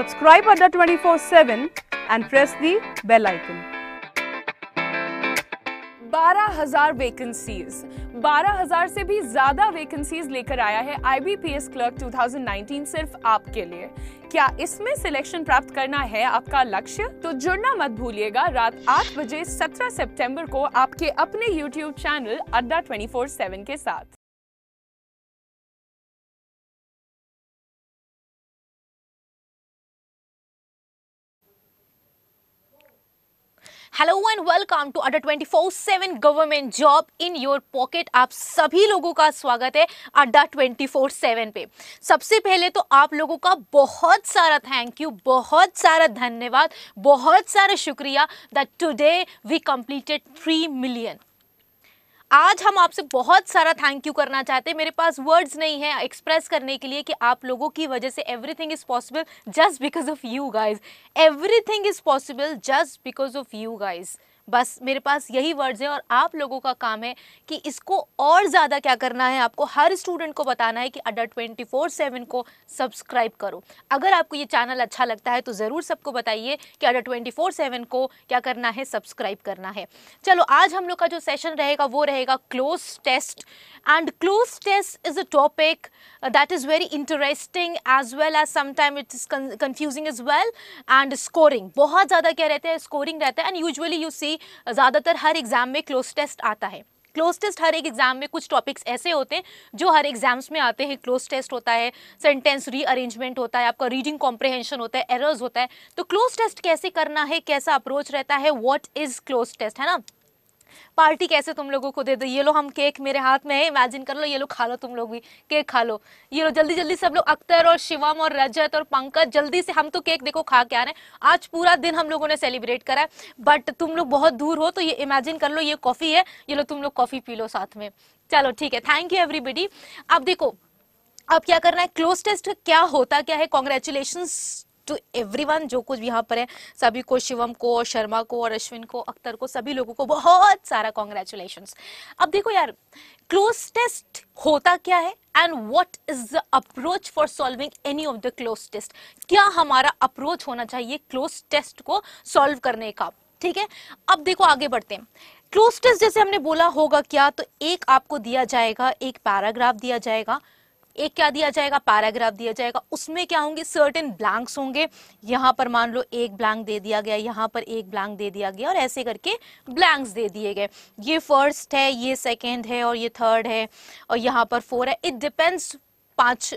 Subscribe Adda 24/7 and press the bell icon. 12,000 vacancies 12,000 से भी ज्यादा वैकेंसीज लेकर आया है IBPS क्लर्क 2019 सिर्फ आपके लिए क्या इसमें सिलेक्शन प्राप्त करना है आपका लक्ष्य तो जुड़ना मत भूलिएगा रात 8 बजे 17 सितंबर को आपके अपने YouTube चैनल अड्डा 24/7 के साथ hello and welcome to Adda twenty four seven government job in your pocket आप सभी लोगों का स्वागत है अड्डा ट्वेंटी फोर सेवन पे सबसे पहले तो आप लोगों का बहुत सारा थैंक यू बहुत सारा धन्यवाद बहुत सारा शुक्रिया that today we completed three million आज हम आपसे बहुत सारा थैंक यू करना चाहते हैं मेरे पास वर्ड्स नहीं है एक्सप्रेस करने के लिए कि आप लोगों की वजह से everything is possible just because of you guys everything is possible just because of you guys बस मेरे पास यही वर्ड्स हैं और आप लोगों का काम है कि इसको और ज़्यादा क्या करना है आपको हर स्टूडेंट को बताना है कि अडर ट्वेंटी फोर सेवन को सब्सक्राइब करो अगर आपको ये चैनल अच्छा लगता है तो ज़रूर सबको बताइए कि अडर ट्वेंटी फोर सेवन को क्या करना है सब्सक्राइब करना है चलो आज हम लोग का जो सेशन रहेगा वो रहेगा cloze test and cloze test is a topic that is very interesting as well as sometime it is confusing is well and scoring बहुत ज़्यादा क्या रहता है स्कोरिंग रहता है एंड यूजली यू सी ज़्यादातर हर एग्ज़ाम में क्लोज टेस्ट आता है क्लोज टेस्ट हर एक एग्जाम में कुछ टॉपिक्स ऐसे होते हैं जो हर एग्जाम्स में आते हैं क्लोज टेस्ट होता है सेंटेंस रीअरेंजमेंट होता है आपका रीडिंग कॉम्प्रहेंशन होता है एरर्स होता है तो क्लोज टेस्ट कैसे करना है कैसा अप्रोच रहता है व्हाट इज़ क्लोज टेस्ट है ना पार्टी कैसे तुम लोगों को दे दो ये लो हम केक मेरे हाथ में है इमेजिन कर लो ये लो खा लो तुम लोग भी केक खा लो ये लो जल्दी जल्दी सब लोग अख्तर और शिवम और रजत और पंकज जल्दी से हम तो केक देखो खा के आ रहे हैं आज पूरा दिन हम लोगों ने सेलिब्रेट करा है बट तुम लोग बहुत दूर हो तो ये इमेजिन कर लो ये कॉफ़ी है ये लो तुम लोग कॉफ़ी पी लो साथ में चलो ठीक है थैंक यू एवरीबडी अब देखो अब क्या करना है क्लोज टेस्ट क्या होता क्या है कॉन्ग्रेचुलेशन टू एवरी जो कुछ यहाँ पर है सभी को शिवम को शर्मा को और अश्विन को अख्तर को सभी लोगों को बहुत सारा कॉन्ग्रेचुलेशन अब देखो यार क्लोज टेस्ट होता क्या है and what is the approach for solving any of the close test क्या हमारा अप्रोच होना चाहिए क्लोज टेस्ट को सॉल्व करने का ठीक है अब देखो आगे बढ़ते हैं क्लोज टेस्ट जैसे हमने बोला होगा क्या तो एक आपको दिया जाएगा एक पैराग्राफ दिया जाएगा एक क्या दिया जाएगा पैराग्राफ दिया जाएगा उसमें क्या होंगे सर्टेन ब्लैंक्स होंगे यहाँ पर मान लो एक ब्लैंक दे दिया गया यहाँ पर एक ब्लैंक दे दिया गया और ऐसे करके ब्लैंक्स दे दिए गए ये फर्स्ट है ये सेकेंड है और ये थर्ड है और यहाँ पर फोर है इट डिपेंड्स पांच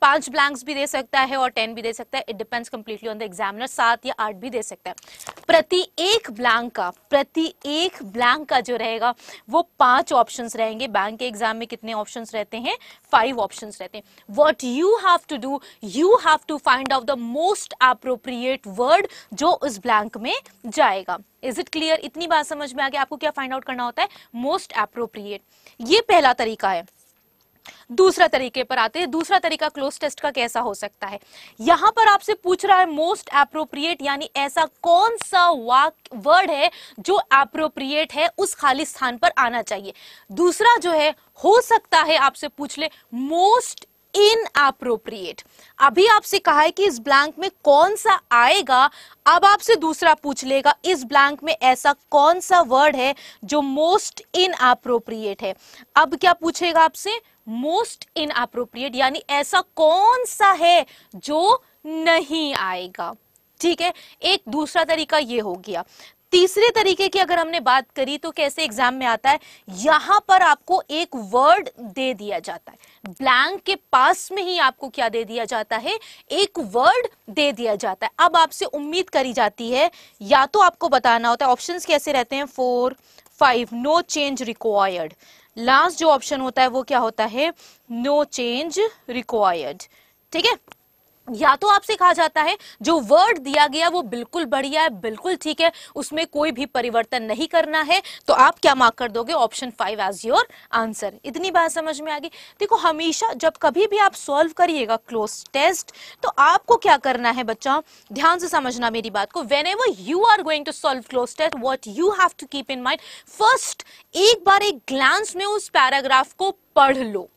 पांच ब्लैंक्स भी दे सकता है और टेन भी दे सकता है it depends completely on the examiner सात या आठ भी दे सकता है प्रति एक ब्लैंक का प्रति एक ब्लैंक का जो रहेगा वो पांच ऑप्शन रहेंगे बैंक के एग्जाम में कितने ऑप्शन रहते हैं फाइव ऑप्शन रहते हैं what you have to do you have to find out the most appropriate word जो उस ब्लैंक में जाएगा इज इट क्लियर इतनी बात समझ में आ गया आपको क्या फाइंड आउट करना होता है मोस्ट अप्रोप्रिएट ये पहला तरीका है दूसरा तरीके पर आते हैं दूसरा तरीका क्लोज टेस्ट का कैसा हो सकता है यहां पर आपसे पूछ रहा है मोस्ट अप्रोप्रिएट यानी ऐसा कौन सा वाक वर्ड है जो अप्रोप्रिएट है उस खाली स्थान पर आना चाहिए दूसरा जो है हो सकता है आपसे पूछ ले मोस्ट इन अप्रोप्रिएट अभी आपसे कहा है कि इस ब्लैंक में कौन सा आएगा अब आपसे दूसरा पूछ लेगा इस ब्लैंक में ऐसा कौन सा वर्ड है जो मोस्ट इन अप्रोप्रिएट है अब क्या पूछेगा आपसे मोस्ट इनअप्रोप्रिएट यानी ऐसा कौन सा है जो नहीं आएगा ठीक है एक दूसरा तरीका ये हो गया तीसरे तरीके की अगर हमने बात करी तो कैसे एग्जाम में आता है यहां पर आपको एक वर्ड दे दिया जाता है ब्लैंक के पास में ही आपको क्या दे दिया जाता है एक वर्ड दे दिया जाता है अब आपसे उम्मीद करी जाती है या तो आपको बताना होता है ऑप्शंस कैसे रहते हैं four five no change required last जो ऑप्शन होता है वो क्या होता है नो चेंज रिक्वायर्ड ठीक है या तो आपसे कहा जाता है जो वर्ड दिया गया वो बिल्कुल बढ़िया है बिल्कुल ठीक है उसमें कोई भी परिवर्तन नहीं करना है तो आप क्या मार्क कर दोगे option five as your answer इतनी बात समझ में आ गई देखो हमेशा जब कभी भी आप सॉल्व करिएगा क्लोज टेस्ट तो आपको क्या करना है बच्चा ध्यान से समझना मेरी बात को whenever you are going to solve close test what you have to keep in mind first एक बार एक ग्लांस में उस पैराग्राफ को पढ़ लो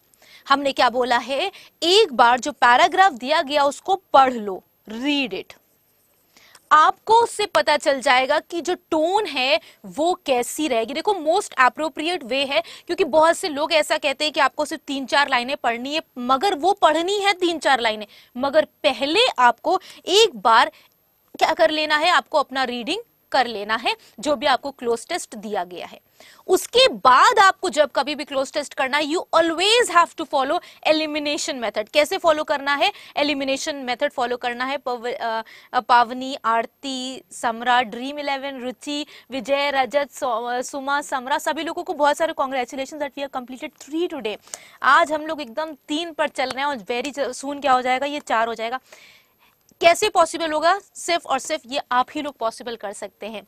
हमने क्या बोला है एक बार जो पैराग्राफ दिया गया उसको पढ़ लो रीड इट आपको उससे पता चल जाएगा कि जो टोन है वो कैसी रहेगी देखो मोस्ट अप्रोप्रिएट वे है क्योंकि बहुत से लोग ऐसा कहते हैं कि आपको सिर्फ तीन चार लाइनें पढ़नी है मगर वो पढ़नी है तीन चार लाइनें मगर पहले आपको एक बार क्या कर लेना है आपको अपना रीडिंग कर लेना है जो भी आपको क्लोज टेस्ट दिया गया है उसके बाद आपको जब कभी भी क्लोज टेस्ट करना है you always have to follow elimination method कैसे फॉलो करना है एलिमिनेशन मेथड फॉलो करना है पव, आ, पावनी आरती समरा ड्रीम इलेवन रुचि विजय रजत सुमा समरा सभी लोगों को बहुत सारे congratulation that we are completed three today आज हम लोग एकदम तीन पर चल रहे हैं और वेरी सुन क्या हो जाएगा ये चार हो जाएगा कैसे पॉसिबल होगा सिर्फ और सिर्फ ये आप ही लोग पॉसिबल कर सकते हैं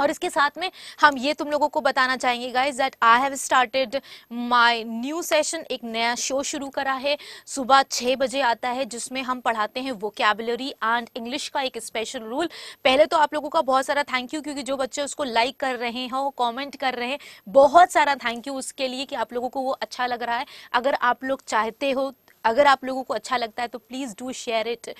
और इसके साथ में हम ये तुम लोगों को बताना चाहेंगे guys that I have started my new session एक नया शो शुरू करा है सुबह छः बजे आता है जिसमें हम पढ़ाते हैं वोकेबलरी एंड इंग्लिश का एक स्पेशल रूल पहले तो आप लोगों का बहुत सारा थैंक यू क्योंकि जो बच्चे उसको लाइक कर रहे हो कॉमेंट कर रहे हैं बहुत सारा थैंक यू उसके लिए कि आप लोगों को वो अच्छा लग रहा है अगर आप लोग चाहते हो अगर आप लोगों को अच्छा लगता है तो प्लीज़ डू शेयर इट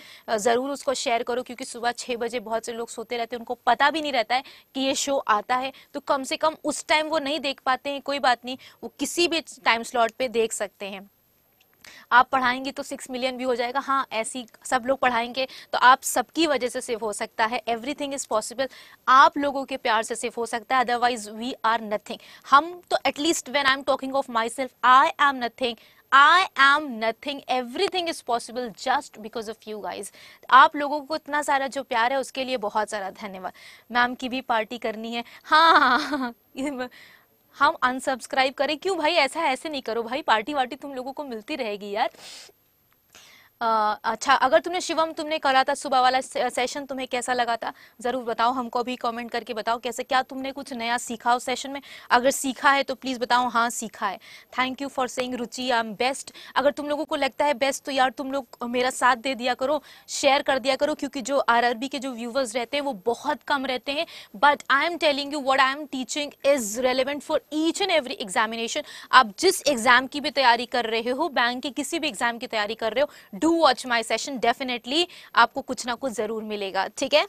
ज़रूर उसको शेयर करो क्योंकि सुबह छः बजे बहुत से लोग सोते रहते हैं उनको पता भी नहीं रहता है कि ये शो आता है तो कम से कम उस टाइम वो नहीं देख पाते हैं कोई बात नहीं वो किसी भी टाइम स्लॉट पर देख सकते हैं आप पढ़ाएंगे तो सिक्स मिलियन भी हो जाएगा हाँ ऐसी सब लोग पढ़ाएंगे तो आप सबकी वजह से सेव हो सकता है एवरीथिंग इज़ पॉसिबल आप लोगों के प्यार से सेव हो सकता है अदरवाइज वी आर नथिंग हम तो at least when I am talking of myself I am nothing I am nothing everything is possible just because of you guys आप लोगों को इतना सारा जो प्यार है उसके लिए बहुत सारा धन्यवाद मैम की भी पार्टी करनी है हाँ, हाँ, हाँ हम अनसब्सक्राइब करें क्यों भाई ऐसा ऐसे नहीं करो भाई पार्टी वार्टी तुम लोगों को मिलती रहेगी यार आ, अच्छा अगर तुमने शिवम तुमने करा था सुबह वाला सेशन तुम्हें कैसा लगा था ज़रूर बताओ हमको भी कमेंट करके बताओ कैसे क्या तुमने कुछ नया सीखा उस सेशन में अगर सीखा है तो प्लीज़ बताओ हाँ सीखा है thank you for saying Ruchi I am best अगर तुम लोगों को लगता है बेस्ट तो यार तुम लोग मेरा साथ दे दिया करो शेयर कर दिया करो क्योंकि जो आर के जो व्यूवर्स रहते हैं वो बहुत कम रहते हैं but I am telling you what I am teaching is relevant for each and every examination आप जिस एग्ज़ाम की भी तैयारी कर रहे हो बैंक के किसी भी एग्ज़ाम की तैयारी कर रहे हो do watch my session definitely आपको कुछ ना कुछ ज़रूर मिलेगा ठीक है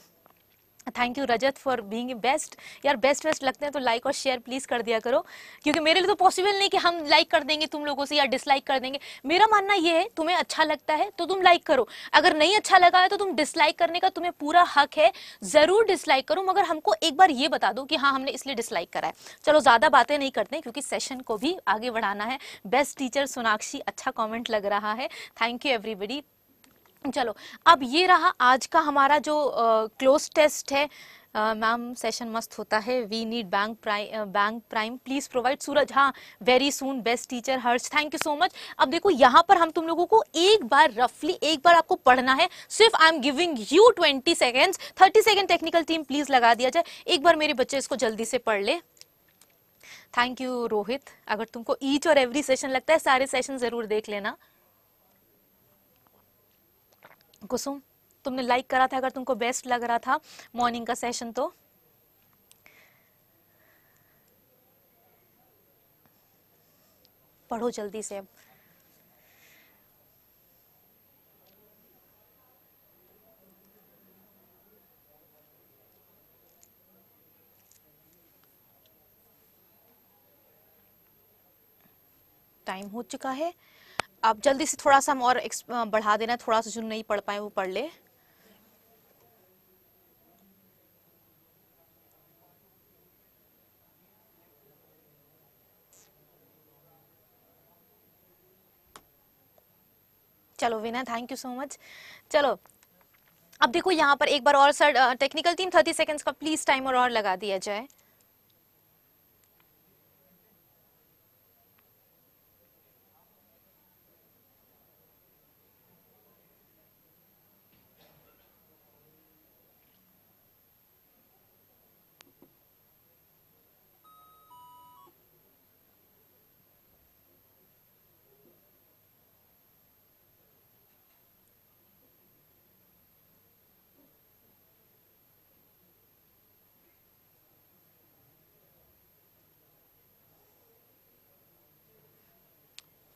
thank you Rajat for being best यार बेस्ट बेस्ट लगते हैं तो लाइक और शेयर प्लीज़ कर दिया करो क्योंकि मेरे लिए तो पॉसिबल नहीं कि हम लाइक कर देंगे तुम लोगों से या डिसलाइक कर देंगे मेरा मानना ये है तुम्हें अच्छा लगता है तो तुम लाइक करो अगर नहीं अच्छा लगा है तो तुम डिसलाइक करने का तुम्हें पूरा हक है ज़रूर डिसलाइक करो मगर हमको एक बार ये बता दो कि हाँ हमने इसलिए डिसलाइक करा है चलो ज़्यादा बातें नहीं करते क्योंकि सेशन को भी आगे बढ़ाना है बेस्ट टीचर सोनाक्षी अच्छा कॉमेंट लग रहा है थैंक यू एवरीबडी चलो अब ये रहा आज का हमारा जो क्लोज टेस्ट है मैम सेशन मस्त होता है we need bank prime bank prime please provide Suraj हाँ very soon best teacher Harsh thank you so much अब देखो यहाँ पर हम तुम लोगों को एक बार रफली एक बार आपको पढ़ना है सिर्फ I am giving you twenty seconds thirty second technical team please लगा दिया जाए एक बार मेरे बच्चे इसको जल्दी से पढ़ ले थैंक यू रोहित अगर तुमको ईच और एवरी सेशन लगता है सारे सेशन ज़रूर देख लेना कुसुम तुमने लाइक करा था अगर तुमको बेस्ट लग रहा था मॉर्निंग का सेशन तो पढ़ो जल्दी से अब टाइम हो चुका है आप जल्दी से थोड़ा सा हम और बढ़ा देना थोड़ा सा जो नहीं पढ़ पाए वो पढ़ ले चलो Vinay thank you so much चलो अब देखो यहाँ पर एक बार और sir technical team thirty seconds का प्लीज़ टाइमर और लगा दिया जाए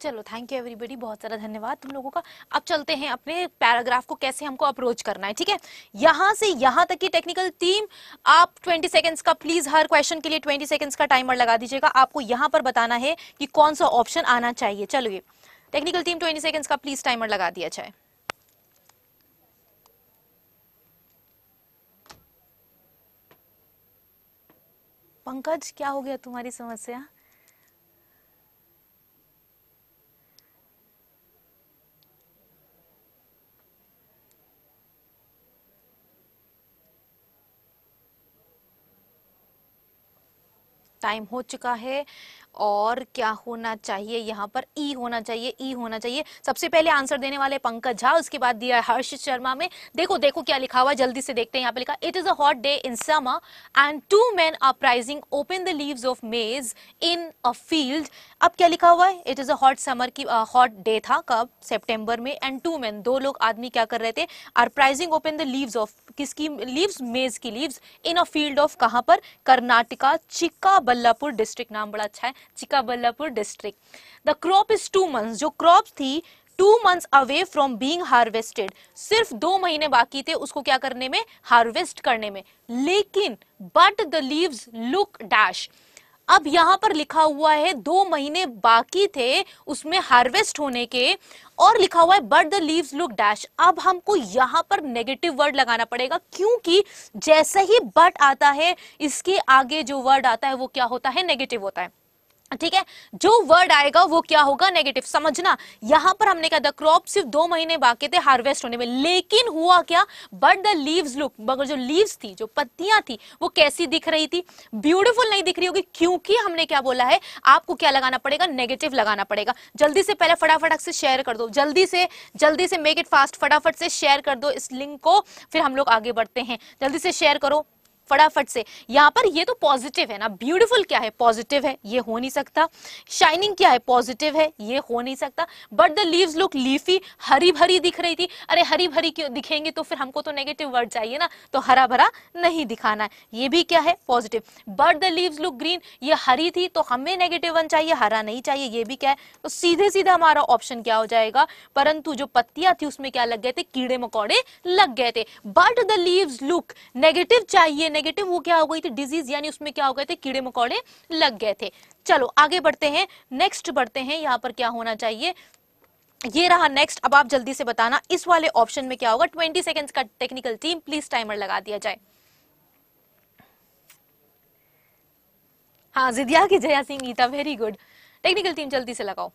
चलो थैंक यू एवरीबडी बहुत सारा धन्यवाद तुम लोगों का अब चलते हैं अपने पैराग्राफ को कैसे हमको अप्रोच करना है ठीक है यहाँ से यहाँ तक की टेक्निकल टीम आप 20 सेकंड्स का प्लीज हर क्वेश्चन के लिए 20 सेकंड्स का टाइमर लगा दीजिएगा आपको यहाँ पर बताना है कि कौन सा ऑप्शन आना चाहिए चलो ये टेक्निकल टीम ट्वेंटी सेकेंड्स का प्लीज टाइमर लगा दिया जाए पंकज क्या हो गया तुम्हारी समस्या टाइम हो चुका है और क्या होना चाहिए यहाँ पर ई होना चाहिए ई होना चाहिए सबसे पहले आंसर देने वाले पंकज झा उसके बाद दिया हर्ष शर्मा में देखो देखो क्या लिखा हुआ जल्दी से देखते हैं यहाँ पे लिखा it is a hot day in summer and two man are prising open the leaves of maize in a field अब क्या लिखा हुआ है it is a hot summer की हॉट डे था कब सेप्टेम्बर में एंड टू मैन दो लोग आदमी क्या कर रहे थे are prising open the leaves of किसकी लीव्स मेज की leaves in a field of कहाँ पर कर्नाटका चिक्का बल्लापुर डिस्ट्रिक्ट नाम बड़ा अच्छा है Chikkaballapur district the crop is two month जो क्रॉप थी two months away from being harvested सिर्फ दो महीने बाकी थे उसको क्या करने में हार्वेस्ट करने में लेकिन but the leaves look dash अब यहां पर लिखा हुआ है दो महीने बाकी थे उसमें हार्वेस्ट होने के और लिखा हुआ है but the leaves look dash अब हमको यहां पर नेगेटिव वर्ड लगाना पड़ेगा क्योंकि जैसे ही बट आता है इसके आगे जो वर्ड आता है वो क्या होता है नेगेटिव होता है ठीक है जो वर्ड आएगा वो क्या होगा नेगेटिव समझना यहां पर हमने कहा द क्रॉप सिर्फ दो महीने बाकी थे हार्वेस्ट होने में लेकिन हुआ क्या बट द लीव्स लुक मगर जो लीव्स थी जो पत्तियां थी वो कैसी दिख रही थी ब्यूटीफुल नहीं दिख रही होगी क्योंकि हमने क्या बोला है आपको क्या लगाना पड़ेगा नेगेटिव लगाना पड़ेगा जल्दी से पहले फटाफट से शेयर कर दो जल्दी से जल्दी से मेक इट फास्ट फटाफट से शेयर कर दो इस लिंक को फिर हम लोग आगे बढ़ते हैं जल्दी से शेयर करो फटाफट से यहाँ पर ये तो पॉजिटिव है ना ब्यूटीफुल क्या है पॉजिटिव है ये हो नहीं सकता शाइनिंग क्या है पॉजिटिव है ये हो नहीं सकता but the leaves look leafy हरी भरी दिख रही थी अरे हरी भरी क्यों दिखेंगे तो फिर हमको तो नेगेटिव वर्ड चाहिए ना तो हरा भरा नहीं दिखाना है ये भी क्या है positive but the leaves look green ये हरी थी तो हमें नेगेटिव वन चाहिए हरा नहीं चाहिए ये भी क्या है तो सीधे सीधे हमारा ऑप्शन क्या हो जाएगा परंतु जो पत्तियां थी उसमें क्या लग गए थे कीड़े मकोड़े लग गए थे but the leaves look negative चाहिए नेगेटिव वो क्या हो गई थी डिजीज यानी उसमें क्या हो गए थे कीड़े मकोड़े लग गए थे चलो आगे बढ़ते हैं नेक्स्ट बढ़ते हैं यहाँ पर क्या होना चाहिए ये रहा नेक्स्ट अब आप जल्दी से बताना इस वाले ऑप्शन में क्या होगा ट्वेंटी सेकेंड्स का टेक्निकल टीम प्लीज टाइमर लगा दिया जाए हाँ जिदिया की Jaya Singh Geeta very good technical team जल्दी से लगाओ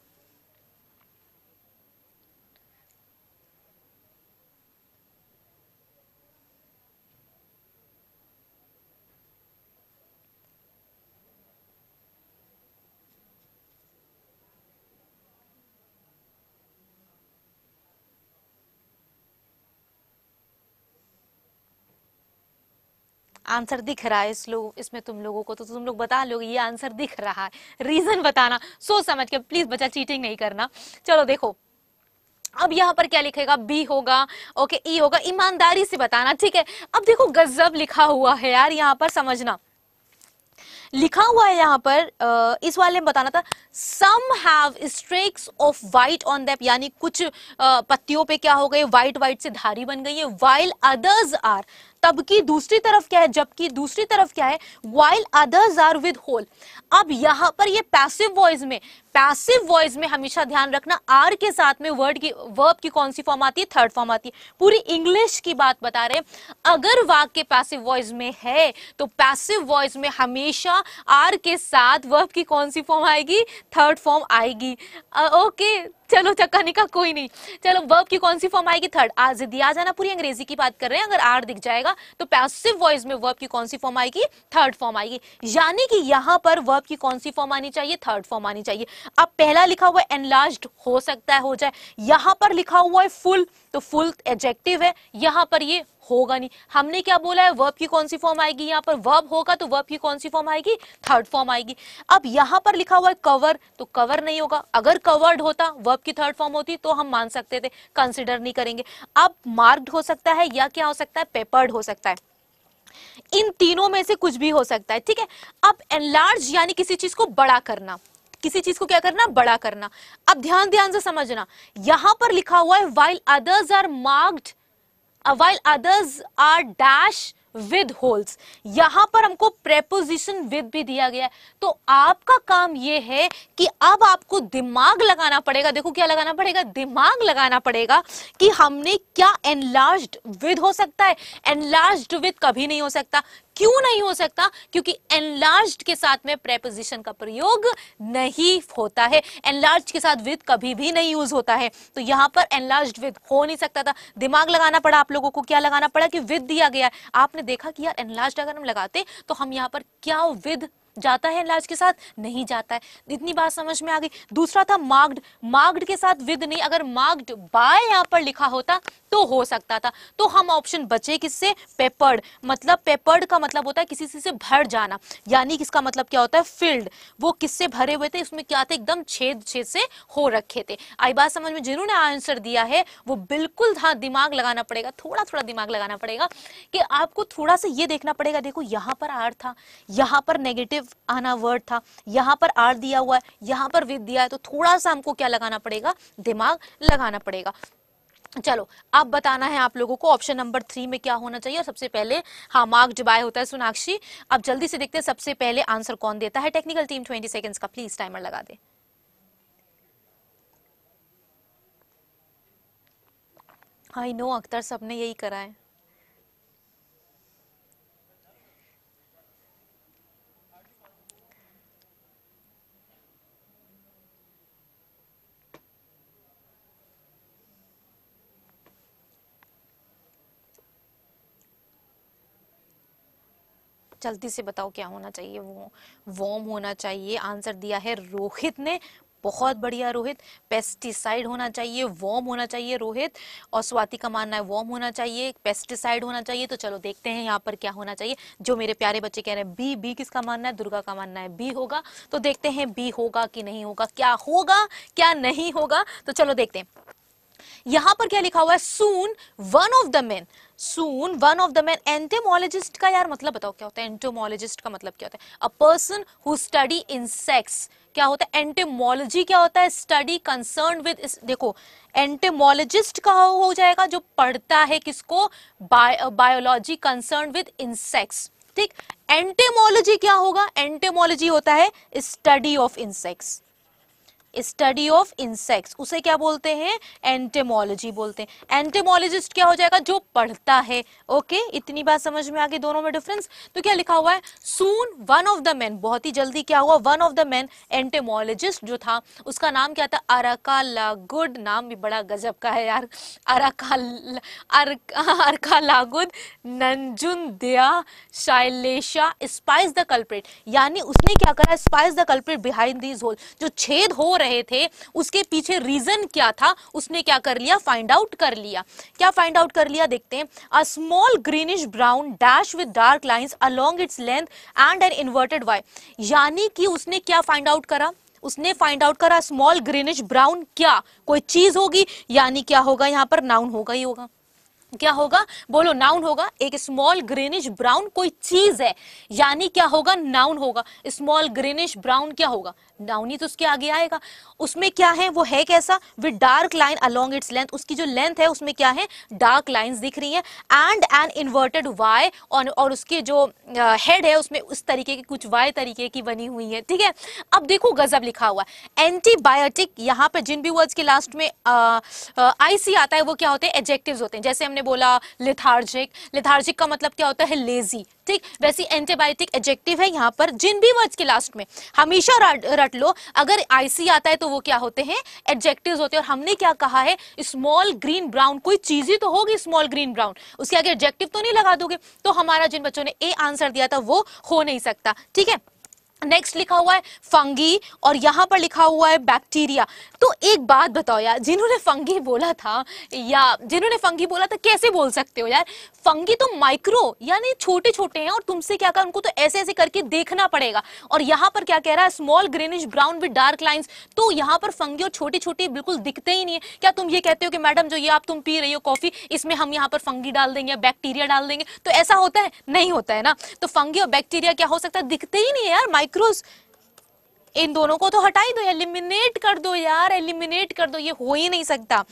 आंसर दिख रहा है इस लोग इसमें तुम लोगों को तो तुम लोग बता लोगे ये आंसर दिख रहा है रीजन बताना सोच समझ के प्लीज बच्चा चीटिंग नहीं करना चलो देखो अब यहाँ पर क्या लिखेगा बी होगा ओके ई e होगा ईमानदारी से बताना ठीक है अब देखो गजब लिखा हुआ है यार यहाँ पर समझना लिखा हुआ है यहाँ पर इस वाले में बताना था some have streaks of white on them यानी कुछ पत्तियों पे क्या हो गए वाइट वाइट से धारी बन गई है वाइल अदर्स आर की दूसरी तरफ क्या है जबकि दूसरी तरफ क्या है while others are with hole अब यहां पर ये पैसिव वॉइस में पैसिव वॉइस में हमेशा ध्यान रखना आर के साथ में वर्ड की वर्ब की कौन सी फॉर्म आती है थर्ड फॉर्म आती है पूरी इंग्लिश की बात बता रहे हैं अगर वाक्य पैसिव वॉइस में है तो पैसिव वॉइस में हमेशा आर के साथ वर्ब की कौन सी फॉर्म आएगी थर्ड फॉर्म आएगी ओके चलो चक्का निका कोई नहीं चलो वर्ब की कौन सी फॉर्म आएगी थर्ड आज दिया जाना पूरी अंग्रेजी की बात कर रहे हैं अगर आर दिख जाएगा तो पैसिव वॉइस में वर्ब की कौन सी फॉर्म आएगी थर्ड फॉर्म आएगी यानी कि यहाँ पर वर्ब की कौन सी फॉर्म आनी चाहिए थर्ड फॉर्म आनी चाहिए अब पहला लिखा हुआ एनलार्ज हो सकता है हो जाए यहां पर लिखा हुआ है फुल तो फुल एडजेक्टिव है यहां पर ये होगा नहीं हमने क्या बोला है वर्ब की कौन सी फॉर्म आएगी यहाँ पर वर्ब होगा तो वर्ब की कौन सी फॉर्म आएगी थर्ड फॉर्म आएगी अब यहाँ पर लिखा हुआ है कवर तो कवर नहीं होगा अगर कवर्ड होता वर्ब की थर्ड फॉर्म होती तो हम मान सकते थे कंसिडर नहीं करेंगे अब मार्क्ड हो सकता है या क्या हो सकता है पेपर्ड हो सकता है इन तीनों में से कुछ भी हो सकता है ठीक है अब एनलार्ज यानी किसी चीज को बड़ा करना किसी चीज को क्या करना बड़ा करना अब ध्यान ध्यान से समझना यहां पर लिखा हुआ है while others are marked while others are dash with holes यहां पर हमको प्रेपोजिशन विद भी दिया गया है तो आपका काम यह है कि अब आपको दिमाग लगाना पड़ेगा देखो क्या लगाना पड़ेगा दिमाग लगाना पड़ेगा कि हमने क्या एनलार्ज विद हो सकता है एनलार्ज विद कभी नहीं हो सकता क्यों नहीं हो सकता क्योंकि एनलार्ज के साथ में प्रेपोजिशन का प्रयोग नहीं होता है एनलार्ज के साथ विद कभी भी नहीं यूज होता है तो यहां पर एनलार्ज विद हो नहीं सकता था दिमाग लगाना पड़ा आप लोगों को क्या लगाना पड़ा कि विद दिया गया आपने देखा कि यार एनलार्ज अगर हम लगाते तो हम यहाँ पर क्या विद जाता है इलाज के साथ नहीं जाता है इतनी बात समझ में आ गई दूसरा था मार्ग्ड मार्ग्ड के साथ विद नहीं अगर मार्ग्ड बाय यहाँ पर लिखा होता तो हो सकता था तो हम ऑप्शन बचे किससे पेपर्ड मतलब पेपर्ड का मतलब होता है किसी चीज से भर जाना यानी किसका मतलब क्या होता है फील्ड वो किससे भरे हुए थे इसमें क्या थे एकदम छेद छेद से हो रखे थे आई बात समझ में जिन्होंने आंसर दिया है वो बिल्कुल हाँ दिमाग लगाना पड़ेगा थोड़ा थोड़ा दिमाग लगाना पड़ेगा कि आपको थोड़ा सा ये देखना पड़ेगा देखो यहाँ पर आर था यहाँ पर नेगेटिव आना वर्ड था यहाँ पर आर दिया हुआ है यहाँ पर विद दिया है तो थोड़ा सा हमको क्या लगाना पड़ेगा दिमाग लगाना पड़ेगा चलो अब बताना है आप लोगों को ऑप्शन नंबर थ्री में क्या होना चाहिए और सबसे पहले हाँ मार्क डिबाय होता है सोनाक्षी अब जल्दी से देखते हैं सबसे पहले आंसर कौन देता है टेक्निकल टीम ट्वेंटी सेकेंड्स का प्लीज टाइमर लगा दे आई नो अख्तर सबने यही करा है जल्दी से बताओ क्या होना चाहिए वो वॉर्म होना चाहिए आंसर दिया है रोहित ने बहुत बढ़िया रोहित पेस्टिसाइड होना चाहिए वॉर्म होना चाहिए रोहित और स्वाति का मानना है वॉर्म होना चाहिए पेस्टिसाइड होना चाहिए तो चलो देखते हैं यहाँ पर क्या होना चाहिए जो मेरे प्यारे बच्चे कह रहे हैं बी बी किसका मानना है दुर्गा का मानना है बी होगा तो देखते हैं बी होगा कि नहीं होगा क्या होगा क्या नहीं होगा तो चलो देखते हैं यहां पर क्या लिखा हुआ है soon one of the men soon one of the man entomologist का यार मतलब बताओ क्या होता है एंटेमोलॉजिस्ट का मतलब क्या होता है a person who study insects क्या होता है एंटेमोलॉजी क्या होता है स्टडी कंसर्न विद देखो एंटेमोलॉजिस्ट का हो जाएगा जो पढ़ता है किसको बायोलॉजी कंसर्न विद इंसेक्ट्स ठीक एंटेमोलॉजी क्या होगा एंटेमोलॉजी होता है study of insects study of insects उसे क्या बोलते हैं एंटेमोलॉजी बोलते हैं एंटेमोलॉजिस्ट क्या हो जाएगा जो पढ़ता है ओके okay? इतनी बात समझ में आ गई दोनों में डिफरेंस तो क्या लिखा हुआ है soon one of the man बहुत ही जल्दी क्या हुआ one of the man entomologist जो था उसका नाम क्या था अरकाला गुड नाम भी बड़ा गजब का है यार अराकाल अरकालागुद नंजुन दिया शाइलेशा स्पाइस द कल्प्रेट यानी उसने क्या करा spies the culprit behind this hole जो छेद हो रहे रहे थे उसके पीछे रीजन क्या था उसने क्या कर लिया फाइंड आउट कर लिया क्या फाइंड आउट कर लिया देखते हैं a small greenish brown dash with dark lines along its length and an inverted Y यानी कि उसने क्या फाइंड आउट करा उसने फाइंड आउट करा स्मॉल ग्रीनिश ब्राउन क्या कोई चीज होगी यानी क्या होगा यहाँ पर नाउन होगा ही होगा क्या होगा बोलो नाउन होगा एक स्मॉल ग्रीनिश ब्राउन कोई चीज है यानी क्या होगा नाउन होगा स्मॉल ग्रीनिश ब्राउन क्या होगा डाउनी तो उसके आगे आएगा उसमें क्या है वो है कैसा with dark line along its length उसकी जो लेंथ है उसमें क्या है डार्क लाइंस दिख रही हैं एंड एन इन्वर्टेड वाई और, और उसके जो हेड है उसमें उस तरीके की कुछ वाई तरीके की बनी हुई है ठीक है अब देखो गजब लिखा हुआ एंटीबायोटिक यहाँ पर जिन भी वर्ड्स के लास्ट में आई सी आता है वो क्या होते हैं एजेक्टिव होते हैं जैसे हमने बोला लिथार्जिक लिथार्जिक का मतलब क्या होता है लेजी ठीक वैसे एंटीबायोटिक एजेक्टिव है यहाँ पर जिन भी वर्ड्स के लास्ट में हमेशा रट, रट लो अगर आईसी आता है तो वो क्या होते हैं एडजेक्टिव होते हैं और हमने क्या कहा है स्मॉल ग्रीन ब्राउन कोई चीज ही तो होगी स्मॉल ग्रीन ब्राउन उसके आगे एडजेक्टिव तो नहीं लगा दोगे तो हमारा जिन बच्चों ने ए आंसर दिया था वो हो नहीं सकता ठीक है नेक्स्ट लिखा हुआ है फंगी और यहाँ पर लिखा हुआ है बैक्टीरिया तो एक बात बताओ यार जिन्होंने फंगी बोला था या जिन्होंने फंगी बोला था कैसे बोल सकते हो यार फंगी तो माइक्रो यानी छोटे छोटे हैं और तुमसे क्या कर उनको तो ऐसे ऐसे करके देखना पड़ेगा और यहाँ पर क्या कह रहा है small greenish brown with dark lines तो यहाँ पर फंगी और छोटी छोटी बिल्कुल दिखते ही नहीं है क्या तुम ये कहते हो कि मैडम जो ये आप तुम पी रही हो कॉफी इसमें हम यहाँ पर फंगी डाल देंगे या बैक्टीरिया डाल देंगे तो ऐसा होता है नहीं होता है ना तो फंगी और बैक्टीरिया क्या हो सकता है दिखते ही नहीं है यार माइक्रो क्रूज इन दोनों को तो हटा ही दो एलिमिनेट कर दो यार एलिमिनेट कर दो ये हो ही नहीं सकता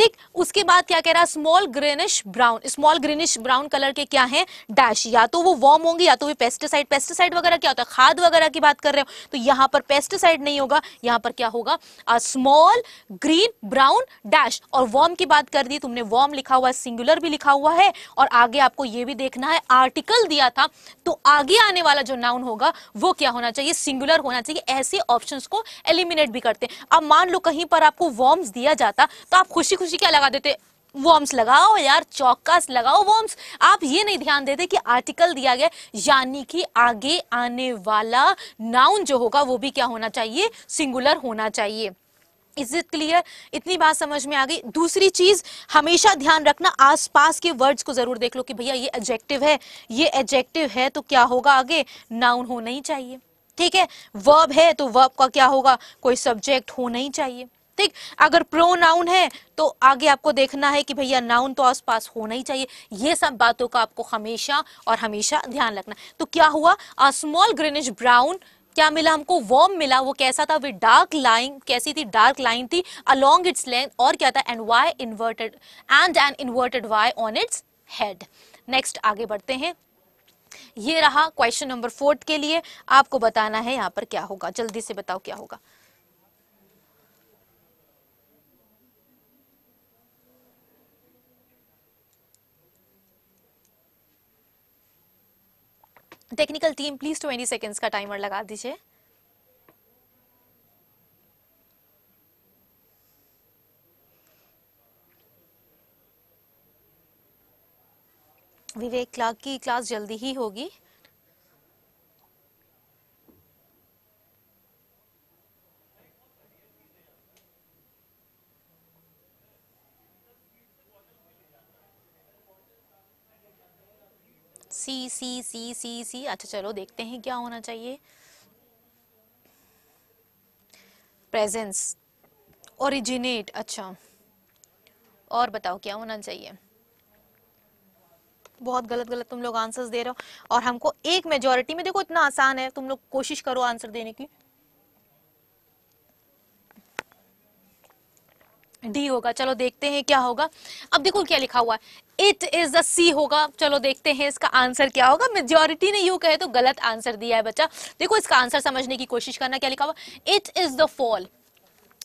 ठीक उसके बाद क्या कह रहा है small greenish brown small greenish brown colour के क्या है डैश या तो वो वॉर्म होंगे या तो वे पेस्टिसाइड पेस्टिसाइड वगैरह क्या होता है खाद वगैरह की बात कर रहे हो तो यहां पर पेस्टिसाइड नहीं होगा यहां पर क्या होगा स्मॉल ग्रीन ब्राउन डैश और वॉर्म की बात कर दी तुमने वॉर्म लिखा हुआ है सिंगुलर भी लिखा हुआ है और आगे आपको यह भी देखना है आर्टिकल दिया था तो आगे आने वाला जो नाउन होगा वो क्या होना चाहिए सिंगुलर होना चाहिए ऐसे ऑप्शन को एलिमिनेट भी करते हैं अब मान लो कहीं पर आपको वॉर्म्स दिया जाता तो आप खुशी खुशी खुशी क्या लगा देते वॉर्म्स लगाओ यार चौकस लगाओ वॉर्म्स आप ये नहीं ध्यान देते कि आर्टिकल दिया गया यानी कि आगे आने वाला नाउन जो होगा वो भी क्या होना चाहिए सिंगुलर होना चाहिए इज इट क्लियर इतनी बात समझ में आ गई दूसरी चीज हमेशा ध्यान रखना आसपास के वर्ड्स को जरूर देख लो कि भैया ये एडजेक्टिव है ये एडजेक्टिव है तो क्या होगा आगे नाउन होना ही चाहिए ठीक है वर्ब है तो वर्ब का क्या होगा कोई सब्जेक्ट होना ही चाहिए ठीक अगर प्रो नाउन है तो आगे आपको देखना है कि भैया नाउन तो आसपास होना ही चाहिए ये सब बातों का आपको हमेशा और हमेशा ध्यान रखना तो क्या हुआ स्मॉल ग्रीनिश ब्राउन क्या मिला हमको वॉर्म मिला वो कैसा था विद डार्क लाइन कैसी थी डार्क लाइन थी अलोंग इट्स लेंथ और क्या था and Y inverted and an inverted Y on its head next आगे बढ़ते हैं ये रहा क्वेश्चन नंबर फोर्थ के लिए आपको बताना है यहाँ पर क्या होगा जल्दी से बताओ क्या होगा technical team please twenty seconds का टाइमर लगा दीजिए विवेक क्लाक की क्लास जल्दी ही होगी सी सी सी सी सी अच्छा चलो देखते हैं क्या होना चाहिए प्रेजेंस ओरिजिनेट अच्छा और बताओ क्या होना चाहिए बहुत गलत गलत तुम लोग आंसर्स दे रहे हो और हमको एक मेजोरिटी में देखो इतना आसान है तुम लोग कोशिश करो आंसर देने की डी होगा चलो देखते हैं क्या होगा अब देखो क्या लिखा हुआ है इट इज द सी होगा चलो देखते हैं इसका आंसर क्या होगा मेजोरिटी ने यू कहे तो गलत आंसर दिया है बच्चा देखो इसका आंसर समझने की कोशिश करना क्या लिखा हुआ इट इज द फॉल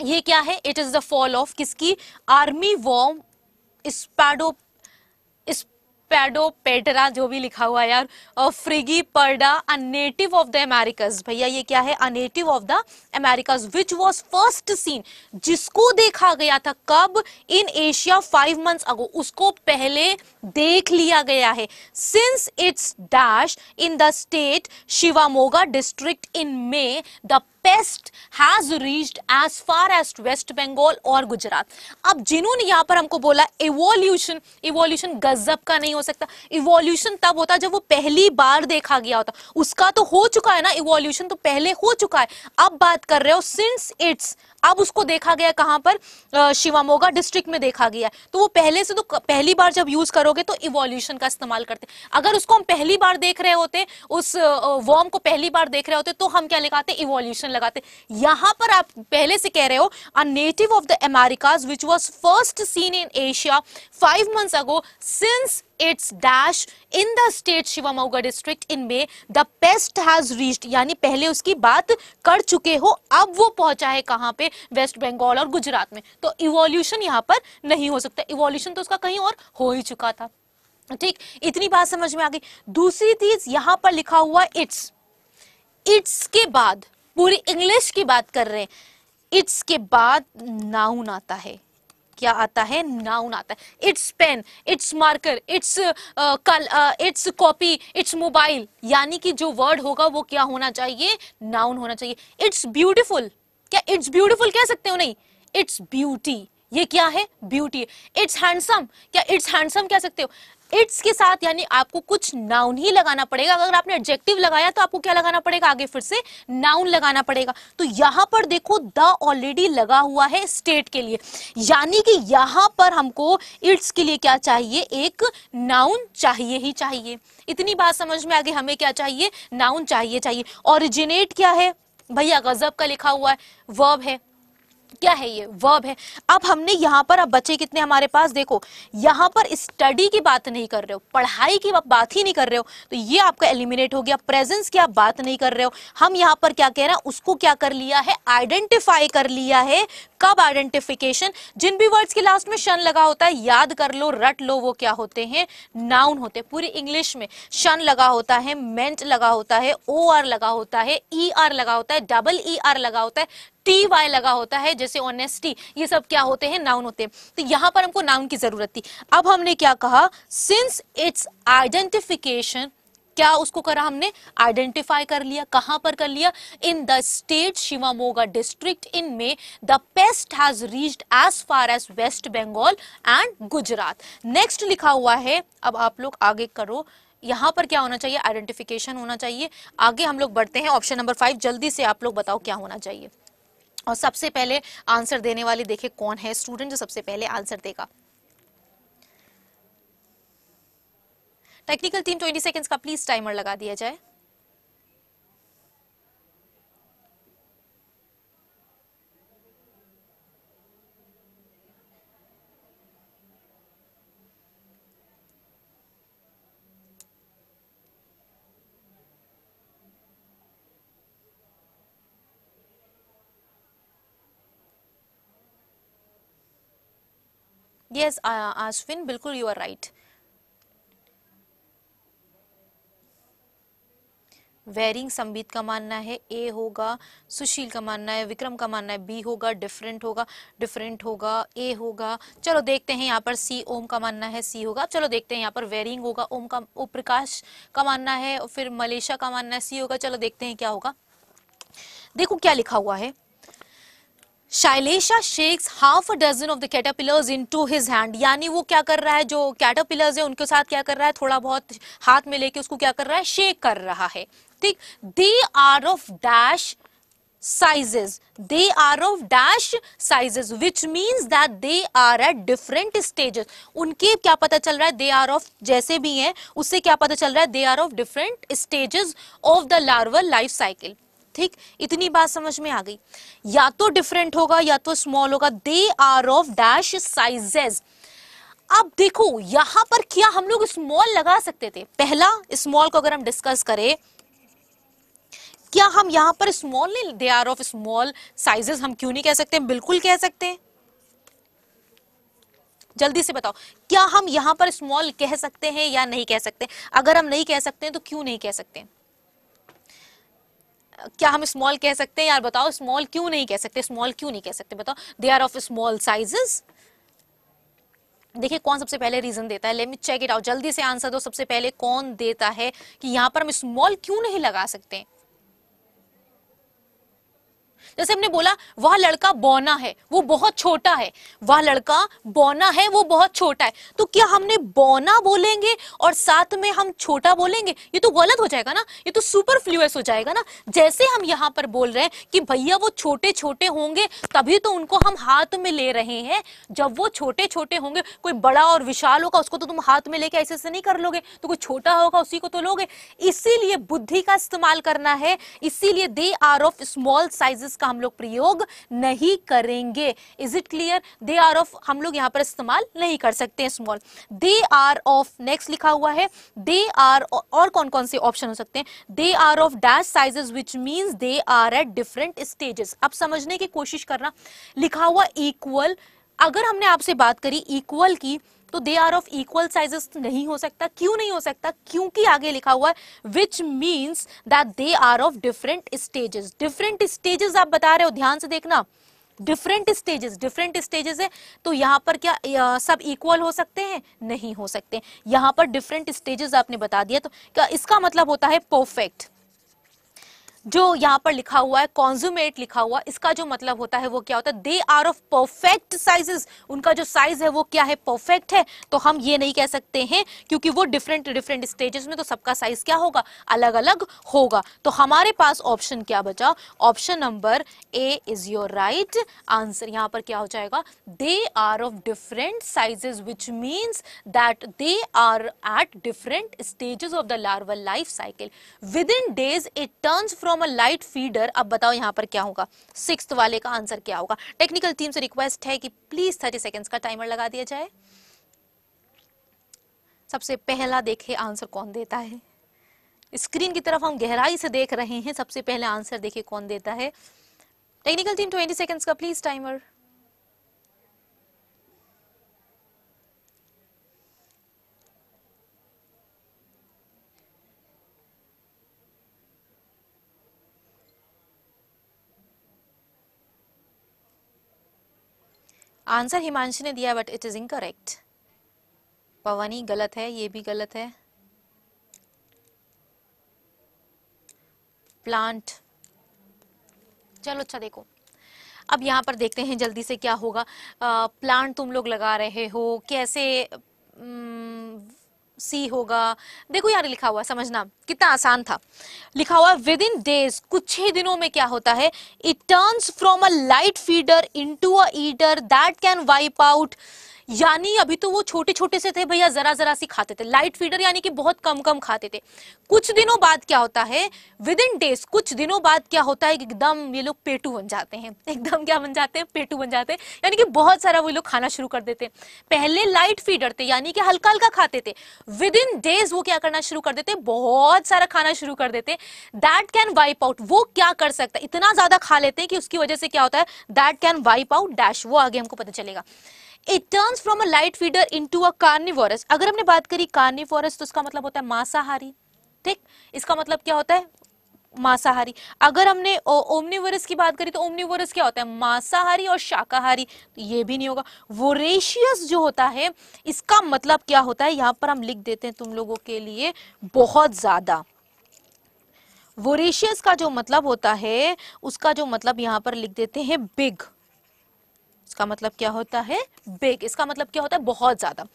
ये क्या है it is the fall of किसकी आर्मी वॉम स्पैडो पैडो पेडरा जो भी लिखा हुआ है यार फ्रिगी पर्डा a native of the Americas भैया ये क्या है a native of the Americas which was first seen जिसको देखा गया था कब in Asia five months ago उसको पहले देख लिया गया है since its dash in the state Shivamogga district in May the pest has reached as far as West Bengal और गुजरात अब जिन्होंने यहां पर हमको बोला इवोल्यूशन इवोल्यूशन गजब का नहीं हो सकता इवोल्यूशन तब होता जब वो पहली बार देखा गया होता उसका तो हो चुका है ना इवोल्यूशन तो पहले हो चुका है अब बात कर रहे हो सिंस इट्स अब उसको देखा गया कहां पर शिवामोगा डिस्ट्रिक्ट में देखा गया तो वो पहले से तो पहली बार जब यूज करोगे तो इवोल्यूशन का इस्तेमाल करते अगर उसको हम पहली बार देख रहे होते उस वॉर्म को पहली बार देख रहे होते तो हम क्या लगाते इवोल्यूशन लगाते यहां पर आप पहले से कह रहे हो a native of the Americas which was first seen in Asia five months ago since its dash in the state Shivamogga district in May the pest has reached यानी पहले उसकी बात कर चुके हो अब वो पहुंचा है कहां पे वेस्ट बंगाल और गुजरात में तो इवोल्यूशन यहां पर नहीं हो सकता इवोल्यूशन तो उसका कहीं और हो ही चुका था ठीक इतनी बात समझ में आ गई दूसरी चीज यहां पर लिखा हुआ इट्स इट्स के बाद पूरी इंग्लिश की बात कर रहे हैं इट्स के बाद नाउन आता है क्या आता है नाउन आता है it's pen it's marker it's it's copy it's mobile यानी कि जो वर्ड होगा वो क्या होना चाहिए नाउन होना चाहिए इट्स ब्यूटिफुल क्या इट्स ब्यूटिफुल कह सकते हो नहीं इट्स ब्यूटी ये क्या है ब्यूटी इट्स हैंडसम क्या इट्स हैंडसम कह सकते हो इट्स के साथ यानी आपको कुछ नाउन ही लगाना पड़ेगा अगर आपने एडजेक्टिव लगाया तो आपको क्या लगाना पड़ेगा आगे फिर से नाउन लगाना पड़ेगा तो यहां पर देखो द ऑलरेडी लगा हुआ है स्टेट के लिए यानी कि यहां पर हमको इट्स के लिए क्या चाहिए एक नाउन चाहिए ही चाहिए इतनी बात समझ में आगे हमें क्या चाहिए नाउन चाहिए चाहिए ओरिजिनेट क्या है भैया गजब का लिखा हुआ है वर्ब है क्या है ये वर्ब है अब हमने यहाँ पर अब बच्चे कितने हमारे पास देखो यहाँ पर स्टडी की बात नहीं कर रहे हो पढ़ाई की बात ही नहीं कर रहे हो तो ये आपका एलिमिनेट हो गया प्रेजेंस की आप बात नहीं कर रहे हो हम यहाँ पर क्या कह रहे हैं उसको क्या कर लिया है आइडेंटिफाई कर लिया है कब आइडेंटिफिकेशन जिन भी वर्ड्स के लास्ट में शन लगा होता है याद कर लो रट लो वो क्या होते हैं नाउन होते हैं पूरी इंग्लिश में शन लगा होता है मेंट लगा होता है ओ आर लगा होता है ई er आर लगा होता है डबल ई आर लगा होता है टी वाई लगा होता है जैसे ऑनेस्टी ये सब क्या होते हैं नाउन होते हैं तो यहाँ पर हमको नाउन की जरूरत थी अब हमने क्या कहा सिंस इट्स आइडेंटिफिकेशन क्या उसको करा हमने आइडेंटिफाई कर लिया कहां पर कर लिया in the state Shivamogga district in में the pest has reached as far as West Bengal and Gujarat next लिखा हुआ है अब आप लोग आगे करो यहाँ पर क्या होना चाहिए आइडेंटिफिकेशन होना चाहिए आगे हम लोग बढ़ते हैं ऑप्शन नंबर फाइव जल्दी से आप लोग बताओ क्या होना चाहिए और सबसे पहले आंसर देने वाले देखे कौन है स्टूडेंट जो सबसे पहले आंसर देगा टेक्निकल टीम 20 सेकंड्स का प्लीज टाइमर लगा दिया जाए uh, आशविन uh, बिल्कुल यू आर राइट वेरिंग संबित का मानना है ए होगा सुशील का मानना है विक्रम का मानना है बी होगा डिफरेंट होगा डिफरेंट होगा ए होगा चलो देखते हैं यहाँ पर सी ओम का मानना है सी होगा चलो देखते हैं यहाँ पर वेरिंग होगा ओम का ओ प्रकाश का मानना है और फिर मलेशिया का मानना है सी होगा चलो देखते हैं क्या होगा देखो क्या लिखा हुआ है Shailesha shakes half a dozen of the caterpillars into his hand यानी वो क्या कर रहा है जो कैटापिलर्स है उनके साथ क्या कर रहा है थोड़ा बहुत हाथ में लेके उसको क्या कर रहा है शेक कर रहा है ठीक they are of dash sizes they are of dash sizes which means that they are at different stages unke kya pata chal raha hai they are of jaise bhi हैं usse kya pata chal raha hai they are of different stages of the larval life cycle ठीक इतनी बात समझ में आ गई या तो different होगा या तो स्मॉल होगा they are of dash sizes अब देखो यहां पर क्या हम लोग स्मॉल लगा सकते थे पहला स्मॉल को अगर हम डिस्कस करें क्या हम यहां पर स्मॉल नहीं they are of small sizes हम क्यों नहीं कह सकते बिल्कुल कह सकते हैं जल्दी से बताओ क्या हम यहां पर स्मॉल कह सकते हैं या नहीं कह सकते अगर हम नहीं कह सकते हैं तो क्यों नहीं कह सकते हैं? क्या हम स्मॉल कह सकते हैं यार बताओ स्मॉल क्यों नहीं कह सकते स्मॉल क्यों नहीं कह सकते बताओ they are of small sizes देखिए कौन सबसे पहले रीजन देता है लेट चेक इट आउट जल्दी से आंसर दो सबसे पहले कौन देता है कि यहाँ पर हम स्मॉल क्यों नहीं लगा सकते जैसे हमने बोला वह लड़का बौना है वो बहुत छोटा है वह लड़का बौना है वो बहुत छोटा है तो क्या हमने बौना बोलेंगे और साथ में हम छोटा बोलेंगे ये तो गलत हो जाएगा ना ये तो सुपर फ्लूस हो जाएगा ना जैसे हम यहाँ पर बोल रहे हैं कि भैया वो छोटे छोटे होंगे तभी तो उनको हम हाथ में ले रहे हैं जब वो छोटे छोटे होंगे कोई बड़ा और विशाल होगा उसको तो तुम हाथ में लेके ऐसे ऐसे नहीं कर लोगे तो कोई छोटा होगा उसी को तो लोगे इसीलिए बुद्धि का इस्तेमाल करना है इसीलिए they are of small sizes का का हम लोग प्रयोग नहीं करेंगे is it clear they are of हम लोग यहाँ पर इस्तेमाल नहीं कर सकते हैं small they are of next लिखा हुआ है दे आर और कौन कौन से ऑप्शन हो सकते हैं they are of dash sizes which means they are at different stages अब समझने की कोशिश करना लिखा हुआ इक्वल अगर हमने आपसे बात करी इक्वल की तो they are of equal sizes नहीं हो सकता क्यों नहीं हो सकता क्योंकि आगे लिखा हुआ है which means that they are of different stages different stages आप बता रहे हो ध्यान से देखना डिफरेंट स्टेजेस डिफरेंट स्टेजेस है तो यहाँ पर क्या या, सब इक्वल हो सकते हैं नहीं हो सकते यहाँ पर डिफरेंट स्टेजेस आपने बता दिया तो क्या इसका मतलब होता है परफेक्ट जो यहाँ पर लिखा हुआ है कॉन्ज्यूमेट लिखा हुआ इसका जो मतलब होता है वो क्या होता है they are of perfect sizes उनका जो साइज है वो क्या है परफेक्ट है तो हम ये नहीं कह सकते हैं क्योंकि वो डिफरेंट डिफरेंट स्टेजेस में तो सबका साइज क्या होगा अलग अलग होगा तो हमारे पास ऑप्शन क्या बचा option number A is your right answer यहाँ पर क्या हो जाएगा they are of different sizes which means that they are at different stages of the larval life cycle within days it turns from from a light feeder अब बताओ यहाँ पर क्या होगा सिक्स वाले का आंसर क्या होगा टेक्निकल टीम से रिक्वेस्ट है कि प्लीज थर्टी सेकेंड्स का टाइमर लगा दिया जाए सबसे पहला देखे आंसर कौन देता है स्क्रीन की तरफ हम गहराई से देख रहे हैं सबसे पहले आंसर देखे कौन देता है टेक्निकल टीम ट्वेंटी सेकेंड्स का प्लीज टाइमर आंसर हिमांशु ने दिया बट इट इज इनकरेक्ट पवनी गलत है ये भी गलत है प्लांट चलो अच्छा देखो अब यहाँ पर देखते हैं जल्दी से क्या होगा आ, प्लांट तुम लोग लगा रहे हो कैसे सी होगा देखो यार लिखा हुआ समझना कितना आसान था लिखा हुआ विद इन डेज कुछ ही दिनों में क्या होता है it turns from a light feeder into a eater that can wipe out यानी अभी तो वो छोटे छोटे से थे भैया जरा जरा सी खाते थे लाइट फीडर यानी कि बहुत कम कम खाते थे कुछ दिनों बाद क्या होता है विद इन डेज कुछ दिनों बाद क्या होता है एकदम ये लोग पेटू बन जाते हैं एकदम क्या बन जाते हैं पेटू बन जाते हैं यानी कि बहुत सारा वो लोग खाना शुरू कर देते हैं पहले लाइट फीडर थे यानी कि हल्का हल्का खाते थे विद इन डेज वो क्या करना शुरू कर देते बहुत सारा खाना शुरू कर देते दैट कैन वाइप आउट वो क्या कर सकता है इतना ज्यादा खा लेते हैं कि उसकी वजह से क्या होता है that can wipe out dash वो आगे हमको पता चलेगा it turns from a light feeder into a carnivorous अगर हमने बात करी कार्निवोरस तो इसका मतलब होता है मांसाहारी ठीक इसका मतलब क्या होता है मांसाहारी अगर हमने ओमनिवोरस की बात करी तो ओमनिवोरस क्या होता है मांसाहारी और शाकाहारी तो ये भी नहीं होगा वोरेशियस जो होता है इसका मतलब क्या होता है यहाँ पर हम लिख देते हैं तुम लोगों के लिए बहुत ज़्यादा वोरेशियस का जो मतलब होता है उसका जो मतलब यहाँ पर लिख देते हैं बिग इसका मतलब क्या होता है बिग इसका मतलब क्या होता है बहुत ज्यादा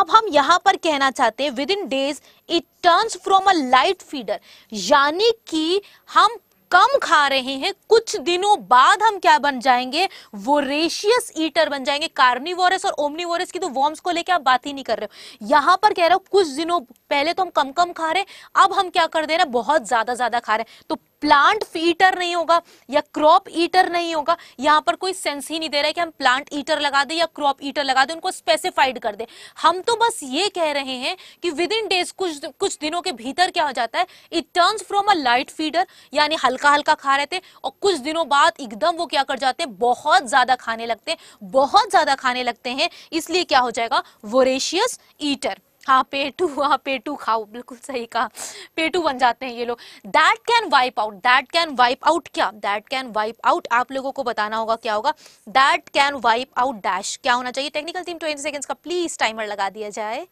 अब हम यहां पर कहना चाहते हैं within days it turns from a light feeder यानी कि हम कम खा रहे हैं कुछ दिनों बाद हम क्या बन जाएंगे वो रेशियस ईटर बन जाएंगे कार्निवोरस और ओमनीवोरस की तो वॉर्म्स को लेके आप बात ही नहीं कर रहे हो यहां पर कह रहे हो कुछ दिनों पहले तो हम कम कम खा रहे अब हम क्या कर दे रहे हैं बहुत ज्यादा ज्यादा खा रहे हैं तो प्लांट ईटर नहीं होगा या क्रॉप ईटर नहीं होगा यहाँ पर कोई सेंस ही नहीं दे रहा है कि हम प्लांट ईटर लगा दें या क्रॉप ईटर लगा दें उनको स्पेसिफाइड कर दें हम तो बस ये कह रहे हैं कि विद इन डेज कुछ कुछ दिनों के भीतर क्या हो जाता है it turns from a light feeder यानी हल्का हल्का खा रहे थे और कुछ दिनों बाद एकदम वो क्या कर जाते हैं बहुत ज्यादा खाने लगते हैं बहुत ज्यादा खाने लगते हैं इसलिए क्या हो जाएगा वोरेशियस ईटर हाँ पेटू हाँ पेटू खाओ बिल्कुल सही कहा पेटू बन जाते हैं ये लोग that can wipe out that can wipe out क्या दैट कैन वाइप आउट आप लोगों को बताना होगा क्या होगा that can wipe out dash क्या होना चाहिए टेक्निकल टीम ट्वेंटी सेकेंड्स का प्लीज टाइमर लगा दिया जाए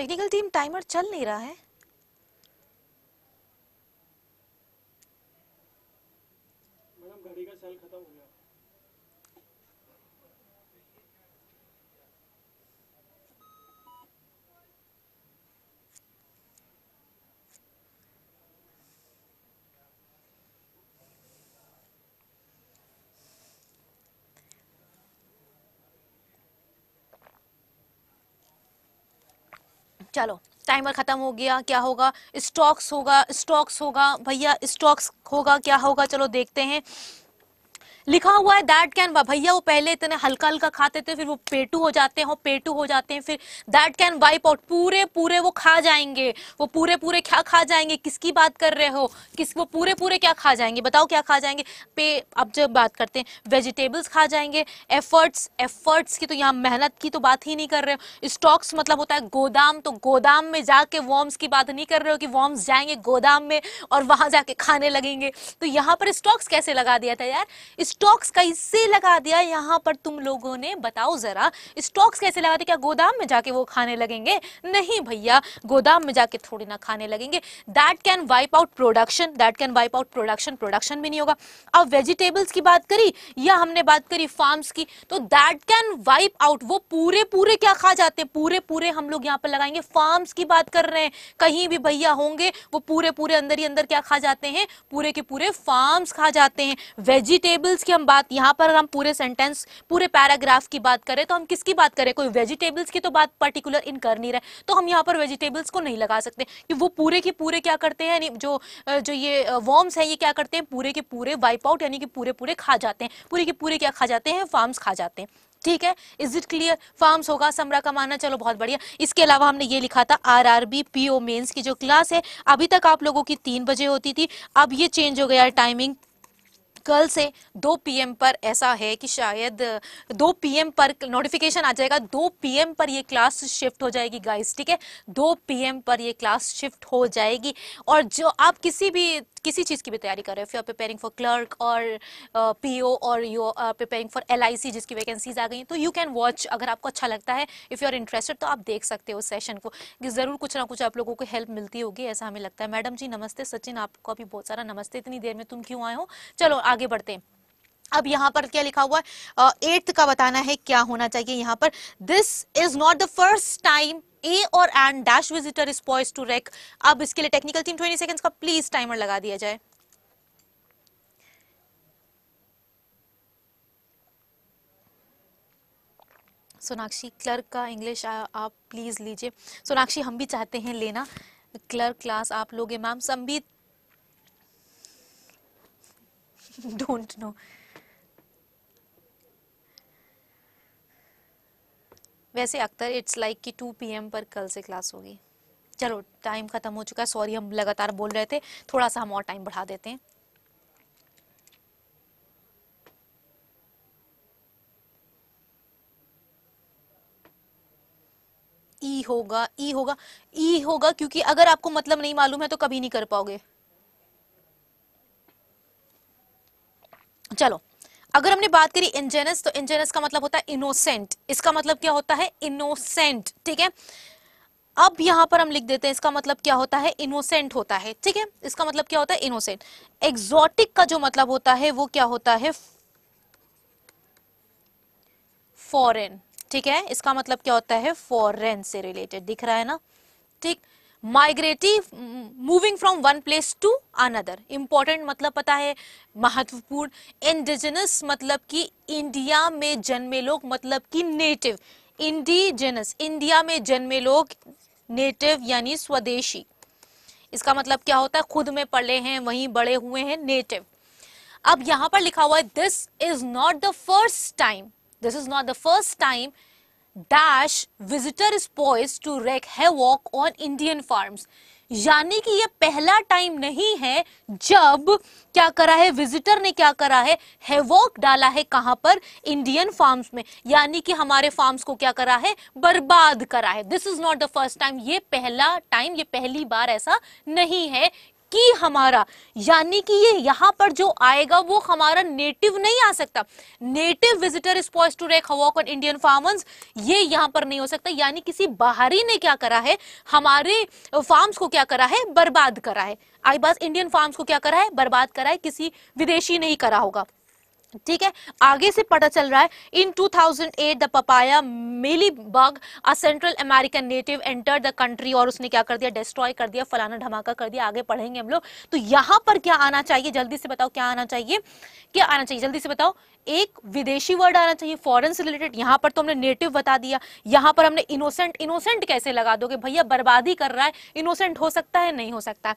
टेक्निकल टीम टाइमर चल नहीं रहा है चलो टाइमर ख़त्म हो गया क्या होगा स्टॉक्स होगा स्टॉक्स होगा भैया स्टॉक्स होगा क्या होगा चलो देखते हैं लिखा हुआ है दैट कैन भैया वो पहले इतने हल्का हल्का खाते थे फिर वो पेटू हो जाते हैं पेटू हो जाते हैं फिर दैट कैन वाइप आउट पूरे पूरे वो खा जाएंगे वो पूरे पूरे क्या खा जाएंगे किसकी बात कर रहे हो किस वो पूरे पूरे क्या खा जाएंगे बताओ क्या खा जाएंगे पे अब जब बात करते हैं वेजिटेबल्स खा जाएंगे एफर्ट्स एफर्ट्स की तो यहाँ मेहनत की तो बात ही नहीं कर रहे हो स्टॉक्स मतलब होता है गोदाम तो गोदाम में जाके वॉर्म्स की बात नहीं कर रहे हो कि वॉर्म्स जाएंगे गोदाम में और वहां जाके खाने लगेंगे तो यहाँ पर स्टॉक्स कैसे लगा दिया था यार स्टॉक्स कैसे लगा दिया यहाँ पर तुम लोगों ने बताओ जरा स्टॉक्स कैसे लगा दिया क्या गोदाम में जाके वो खाने लगेंगे नहीं भैया गोदाम में जाके थोड़ी ना खाने लगेंगे that can wipe out production that can wipe out production production भी नहीं होगा अब वेजिटेबल्स की बात करी या हमने बात करी फार्म की तो दैट कैन वाइप आउट वो पूरे पूरे क्या खा जाते हैं पूरे पूरे हम लोग यहाँ पर लगाएंगे फार्म की बात कर रहे हैं कहीं भी भैया होंगे वो पूरे पूरे अंदर ही अंदर क्या खा जाते हैं पूरे के पूरे फार्म खा जाते हैं वेजिटेबल्स वेजिटेबल्स की हम बात यहाँ पर हम पूरे सेंटेंस पूरे पैराग्राफ की बात करें तो हम किसकी बात करें कोई वेजिटेबल्स की तो बात पर्टिकुलर इन कर नहीं रहे तो हम यहाँ पर वेजिटेबल्स को नहीं लगा सकते कि वो पूरे के पूरे क्या करते हैं जो जो ये वॉर्म्स हैं ये क्या करते हैं पूरे के पूरे वाइप आउट यानी कि पूरे पूरे खा जाते हैं पूरे के पूरे क्या खा जाते हैं फार्म्स खा जाते हैं ठीक है इज इट क्लियर फार्म्स होगा समरा का माना चलो बहुत बढ़िया इसके अलावा हमने ये लिखा था R R B P O mains की जो क्लास है अभी तक आप लोगों की तीन बजे होती थी अब ये चेंज हो गया टाइमिंग कल से दो पीएम पर ऐसा है कि शायद दो पीएम पर नोटिफिकेशन आ जाएगा दो पीएम पर ये क्लास शिफ्ट हो जाएगी गाइस ठीक है दो पीएम पर ये क्लास शिफ्ट हो जाएगी और जो आप किसी भी किसी चीज़ की भी तैयारी कर रहे हो फिर प्रिपेयरिंग फॉर क्लर्क और पी ओ और you are preparing for L I C जिसकी वैकेंसीज आ गई तो यू कैन वॉच अगर आपको अच्छा लगता है इफ़ यू आर इंटरेस्टेड तो आप देख सकते हो सेशन को कि ज़रूर कुछ ना कुछ आप लोगों को हेल्प मिलती होगी ऐसा हमें लगता है मैडम जी नमस्ते सचिन आपको अभी बहुत सारा नमस्ते इतनी देर में तुम क्यों आए हो चलो आगे बढ़ते हैं अब यहाँ पर क्या लिखा हुआ है एट्थ का बताना है क्या होना चाहिए यहाँ पर this is not the first time a और and dash visitor is poised to wreak अब इसके लिए टेक्निकल टीम 20 सेकंड्स का प्लीज टाइमर लगा दिया जाए सोनाक्षी क्लर्क का इंग्लिश आप प्लीज़ लीजिए सोनाक्षी हम भी चाहते हैं लेना क्लर्क क्लास आप लोगे मैम संबीत डोंट नो वैसे अख्तर इट्स लाइक कि 2 पीएम पर कल से क्लास होगी चलो टाइम ख़त्म हो चुका है सॉरी हम लगातार बोल रहे थे थोड़ा सा हम और टाइम बढ़ा देते हैं ई होगा ई होगा ई होगा क्योंकि अगर आपको मतलब नहीं मालूम है तो कभी नहीं कर पाओगे चलो अगर हमने बात करी इंजेनस तो इंजेनस का मतलब होता है इनोसेंट इसका मतलब क्या होता है इनोसेंट ठीक है अब यहां पर हम लिख देते हैं इसका मतलब क्या होता है इनोसेंट होता है ठीक है इसका मतलब क्या होता है इनोसेंट एग्जॉटिक का जो मतलब होता है वो क्या होता है फॉरेन ठीक है इसका मतलब क्या होता है फॉरेन से रिलेटेड दिख रहा है ना ठीक migrative moving from one place to another important मतलब पता है महत्वपूर्ण इंडिजिनस मतलब कि इंडिया में जन्मे लोग मतलब कि नेटिव इंडिजिनस इंडिया में जन्मे लोग नेटिव यानी स्वदेशी इसका मतलब क्या होता है खुद में पले हैं वहीं बड़े हुए हैं नेटिव अब यहां पर लिखा हुआ है this is not the first time this is not the first time dash visitor is poised to wreak havoc on Indian farms यानी कि ये पहला टाइम नहीं है जब क्या करा है विजिटर ने क्या करा है हेवॉक डाला है कहां पर इंडियन फार्म्स में यानी कि हमारे फार्म्स को क्या करा है बर्बाद करा है this is not the first time ये पहला टाइम ये पहली बार ऐसा नहीं है कि हमारा यानी कि ये यहाँ पर जो आएगा वो हमारा नेटिव नहीं आ सकता नेटिव विजिटर स्पॉस to wreak havoc on Indian farmers ये यहाँ पर नहीं हो सकता यानी किसी बाहरी ने क्या करा है हमारे फार्म्स को क्या करा है बर्बाद करा है आई बात इंडियन फार्म्स को क्या करा है बर्बाद करा है किसी विदेशी ने ही करा होगा ठीक है आगे से पता चल रहा है in 2008 the papaya mealybug a Central American native enter the country और उसने क्या कर दिया डिस्ट्रॉय कर दिया फलाना धमाका कर दिया आगे पढ़ेंगे हम लोग तो यहां पर क्या आना चाहिए जल्दी से बताओ क्या आना चाहिए क्या आना चाहिए जल्दी से बताओ एक विदेशी वर्ड आना चाहिए फॉरन से रिलेटेड यहां पर तो हमने नेटिव बता दिया यहां पर हमने इनोसेंट इनोसेंट कैसे लगा दोगे भैया बर्बादी कर रहा है इनोसेंट हो सकता है नहीं हो सकता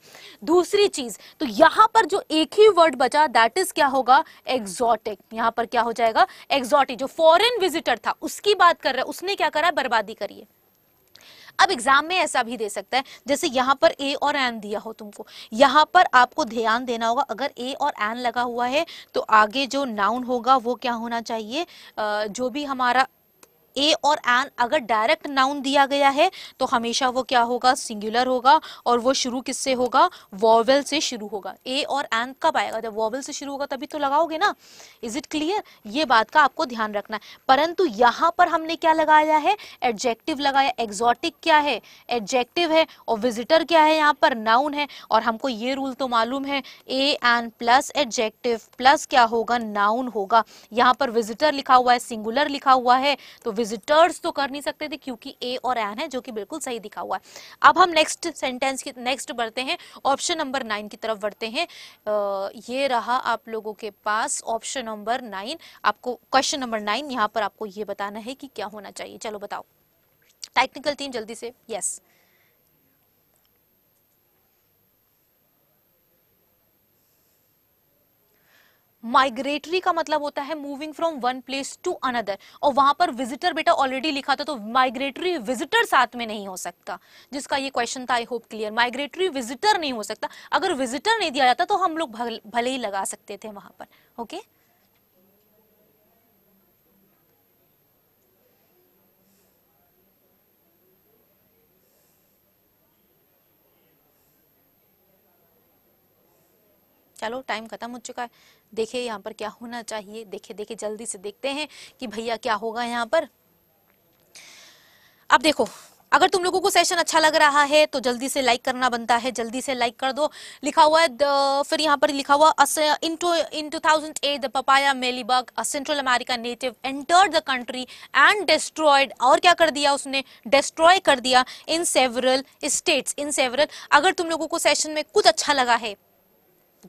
दूसरी चीज तो यहां पर जो एक ही वर्ड बचा दैट इज क्या होगा एग्जॉट एक्सोटिक यहाँ पर क्या हो जाएगा एक्सोटिक जो फॉरेन विजिटर था उसकी बात कर रहे उसने क्या करा है बर्बादी करी है अब एग्जाम में ऐसा भी दे सकता है जैसे यहाँ पर ए और एन दिया हो तुमको यहाँ पर आपको ध्यान देना होगा अगर ए और एन लगा हुआ है तो आगे जो नाउन होगा वो क्या होना चाहिए जो भी हमारा ए और एन अगर डायरेक्ट नाउन दिया गया है तो हमेशा वो क्या होगा सिंगुलर होगा और वो शुरू किससे होगा वॉवल से शुरू होगा ए और एन कब आएगा जब वॉवल से शुरू होगा तभी तो लगाओगे ना इज इट क्लियर ये बात का आपको ध्यान रखना है परंतु यहाँ पर हमने क्या लगाया है एडजेक्टिव लगाया एग्जॉटिक क्या है एडजेक्टिव है और विजिटर क्या है यहाँ पर नाउन है और हमको ये रूल तो मालूम है A N plus adjective plus क्या होगा नाउन होगा यहाँ पर विजिटर लिखा हुआ है सिंगुलर लिखा हुआ है तो विजिटर्स तो कर नहीं सकते थे क्योंकि ए और एन है जो कि बिल्कुल सही दिखा हुआ है अब हम नेक्स्ट सेंटेंस की नेक्स्ट बढ़ते हैं ऑप्शन नंबर नाइन की तरफ बढ़ते हैं आ, ये रहा आप लोगों के पास ऑप्शन नंबर नाइन आपको क्वेश्चन नंबर नाइन यहाँ पर आपको ये बताना है कि क्या होना चाहिए चलो बताओ टेक्निकल टीम जल्दी से यस yes. माइग्रेटरी का मतलब होता है moving from one place to another और वहां पर विजिटर बेटा ऑलरेडी लिखा था तो माइग्रेटरी विजिटर साथ में नहीं हो सकता जिसका ये क्वेश्चन था I hope clear migratory visitor नहीं हो सकता अगर विजिटर नहीं दिया जाता तो हम लोग भले ही लगा सकते थे वहां पर ओके okay? चलो टाइम खत्म हो चुका है देखे यहाँ पर क्या होना चाहिए देखे देखे जल्दी से देखते हैं कि भैया क्या होगा यहाँ पर अब देखो अगर तुम लोगों को सेशन अच्छा लग रहा है तो जल्दी से लाइक करना बनता है जल्दी से लाइक कर दो लिखा हुआ है फिर यहाँ पर लिखा हुआ in two in two thousand eight the papaya mealybug Central America native enter the country and destroyed और क्या कर दिया उसने डिस्ट्रॉय कर दिया in several states in several अगर तुम लोगों को सेशन में कुछ अच्छा लगा है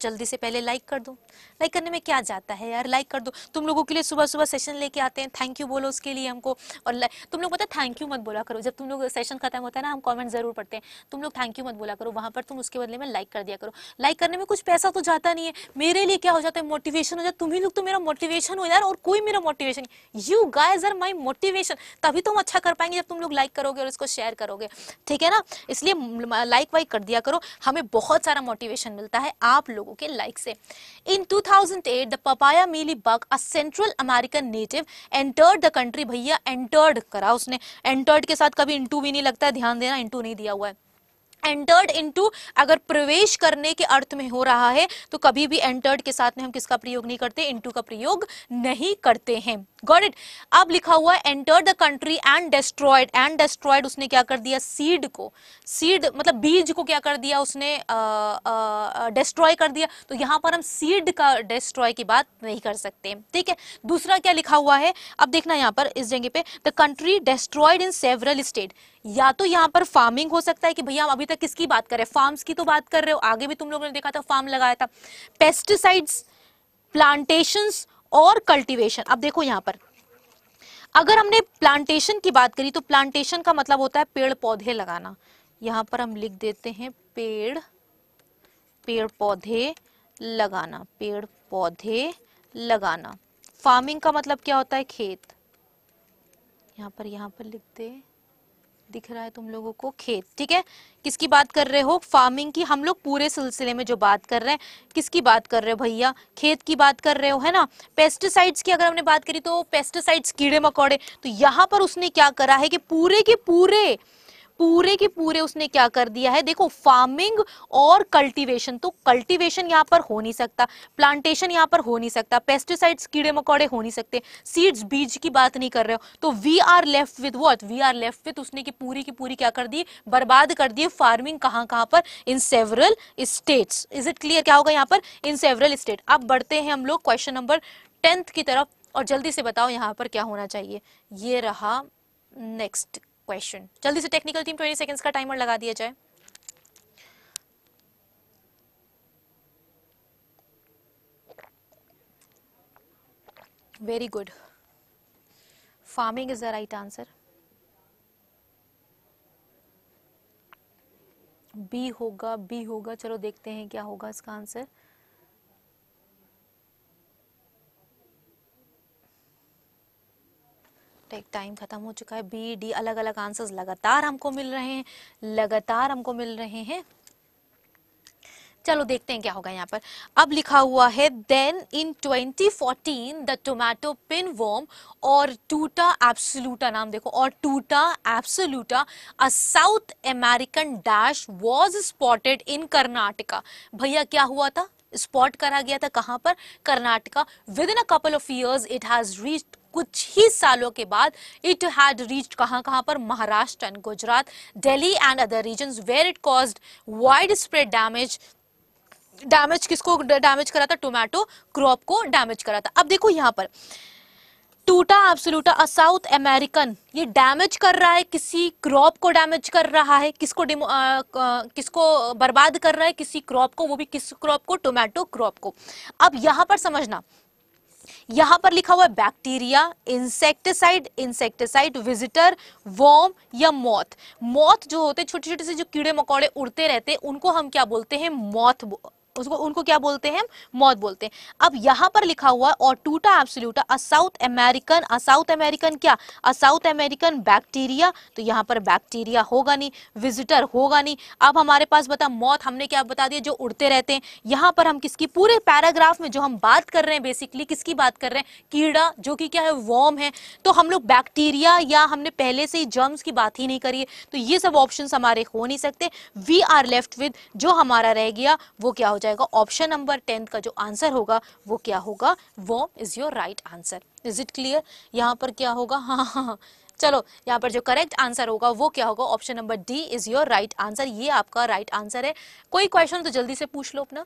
जल्दी से पहले लाइक कर दो लाइक करने में क्या जाता है यार लाइक कर दो तुम लोगों के लिए सुबह सुबह सेशन लेके आते हैं थैंक यू बोलो उसके लिए हमको और तुम लोग पता थैंक यू मत बोला करो जब तुम लोग सेशन खत्म होता है ना हम कमेंट जरूर पढ़ते हैं तुम लोग थैंक यू मत बोला करो वहाँ पर तुम उसके बदले में लाइक कर दिया करो लाइक करने में कुछ पैसा तो जाता नहीं है मेरे लिए क्या हो जाता है मोटिवेशन हो जाता तुम ही लोग तो मेरा मोटिवेशन हो यार और कोई मेरा motivation you guys are my motivation तभी तो हम अच्छा कर पाएंगे जब तुम लोग लाइक करोगे और इसको शेयर करोगे ठीक है ना इसलिए लाइक वाइक कर दिया करो हमें बहुत सारा मोटिवेशन मिलता है आप लोग लोगों के लाइक से in 2008 the papaya mealybug a Central American native entered the country भैया एंटर्ड करा उसने एंटर्ड के साथ कभी इंटू भी नहीं लगता है ध्यान देना इंटू नहीं दिया हुआ है एंटर्ड इनटू अगर प्रवेश करने के अर्थ में हो रहा है तो कभी भी एंटर्ड के साथ में हम किसका प्रयोग नहीं करते इनटू का प्रयोग नहीं करते हैं गॉड इट अब लिखा हुआ enter the country and destroyed and destroyed उसने क्या कर दिया सीड को सीड मतलब बीज को क्या कर दिया उसने डिस्ट्रॉय कर दिया तो यहाँ पर हम सीड का डिस्ट्रॉय की बात नहीं कर सकते ठीक है दूसरा क्या लिखा हुआ है अब देखना यहाँ पर इस जगह पे the country destroyed in several state या तो यहाँ पर फार्मिंग हो सकता है कि भैया हम अभी तक किसकी बात कर रहे हैं फार्म्स की तो बात कर रहे हो आगे भी तुम लोगों ने देखा था फार्म लगाया था पेस्टिसाइड्स प्लांटेशंस और कल्टीवेशन अब देखो यहाँ पर अगर हमने प्लांटेशन की बात करी तो प्लांटेशन का मतलब होता है पेड़ पौधे लगाना यहाँ पर हम लिख देते हैं पेड़ पेड़ पौधे लगाना पेड़ पौधे लगाना फार्मिंग का मतलब क्या होता है खेत यहाँ पर यहाँ पर लिखते हैं दिख रहा है तुम लोगों को खेत ठीक है किसकी बात कर रहे हो फार्मिंग की हम लोग पूरे सिलसिले में जो बात कर रहे हैं किसकी बात कर रहे हो भैया खेत की बात कर रहे हो है ना पेस्टिसाइड्स की अगर हमने बात करी तो पेस्टिसाइड्स कीड़े मकोड़े तो यहाँ पर उसने क्या करा है कि पूरे के पूरे पूरे के पूरे उसने क्या कर दिया है देखो फार्मिंग और कल्टीवेशन तो कल्टीवेशन यहाँ पर हो नहीं सकता प्लांटेशन यहाँ पर हो नहीं सकता पेस्टिसाइड्स कीड़े मकोड़े हो नहीं सकते सीड्स बीज की बात नहीं कर रहे हो तो we are left with what we are left with उसने की पूरी की पूरी क्या कर दी बर्बाद कर दिए फार्मिंग कहाँ कहाँ पर in several states is it clear क्या होगा यहाँ पर इन सेवरल स्टेट अब बढ़ते हैं हम लोग क्वेश्चन नंबर टेंथ की तरफ और जल्दी से बताओ यहाँ पर क्या होना चाहिए ये रहा नेक्स्ट क्वेश्चन जल्दी से टेक्निकल टीम ट्वेंटी सेकेंड्स का टाइमर लगा दिया जाए very good farming is the right answer B होगा बी होगा चलो देखते हैं क्या होगा इसका आंसर टेक टाइम ख़त्म हो चुका है बी डी अलग अलग आंसर्स लगातार हमको मिल रहे हैं लगातार हमको मिल रहे हैं चलो देखते हैं क्या होगा यहाँ पर अब लिखा हुआ है then in 2014 the tomato pinworm और टूटा एब्सोलूटा नाम देखो और Tuta absoluta a South American dash was spotted in Karnataka भैया क्या हुआ था स्पॉट करा गया था कहां पर Karnataka within a couple of years it has reached कुछ ही सालों के बाद इट हैड रीच कहां कहां पर Maharashtra and Gujarat Delhi and other region where it cause widespread damage किसको डैमेज करा था टोमेटो क्रॉप को डैमेज करा था अब देखो यहां पर टूटा एब्सोलूटा लूटा साउथ अमेरिकन ये डैमेज कर रहा है किसी क्रॉप को डैमेज कर रहा है किसको आ, आ, किसको बर्बाद कर रहा है किसी क्रॉप को वो भी किस क्रॉप को टोमेटो क्रॉप को अब यहाँ पर समझना यहां पर लिखा हुआ है bacteria insecticide insecticide visitor worm या मौत मौत जो होते छोटे छोटे से जो कीड़े मकोड़े उड़ते रहते हैं उनको हम क्या बोलते हैं मौत उसको उनको क्या बोलते हैं मौत बोलते हैं अब यहाँ पर लिखा हुआ है और Tuta absoluta a South American a South American क्या अ साउथ अमेरिकन बैक्टीरिया तो यहाँ पर बैक्टीरिया होगा नहीं विजिटर होगा नहीं अब हमारे पास बता मौत हमने क्या बता दिया जो उड़ते रहते हैं यहाँ पर हम किसकी पूरे पैराग्राफ में जो हम बात कर रहे हैं बेसिकली किसकी बात कर रहे हैं कीड़ा जो कि क्या है वॉर्म है तो हम लोग बैक्टीरिया या हमने पहले से ही जर्म्स की बात ही नहीं करी है तो ये सब ऑप्शन हमारे हो नहीं सकते वी आर लेफ्ट विद जो हमारा रह गया वो क्या हो जाएगा ऑप्शन नंबर टेंथ का जो आंसर होगा वो क्या होगा worm is your right answer is it clear यहाँ पर क्या होगा हाँ हाँ हाँ, हाँ। चलो यहाँ पर जो करेक्ट आंसर होगा वो क्या होगा option number D is your right answer ये आपका राइट right आंसर है कोई क्वेश्चन तो जल्दी से पूछ लो अपना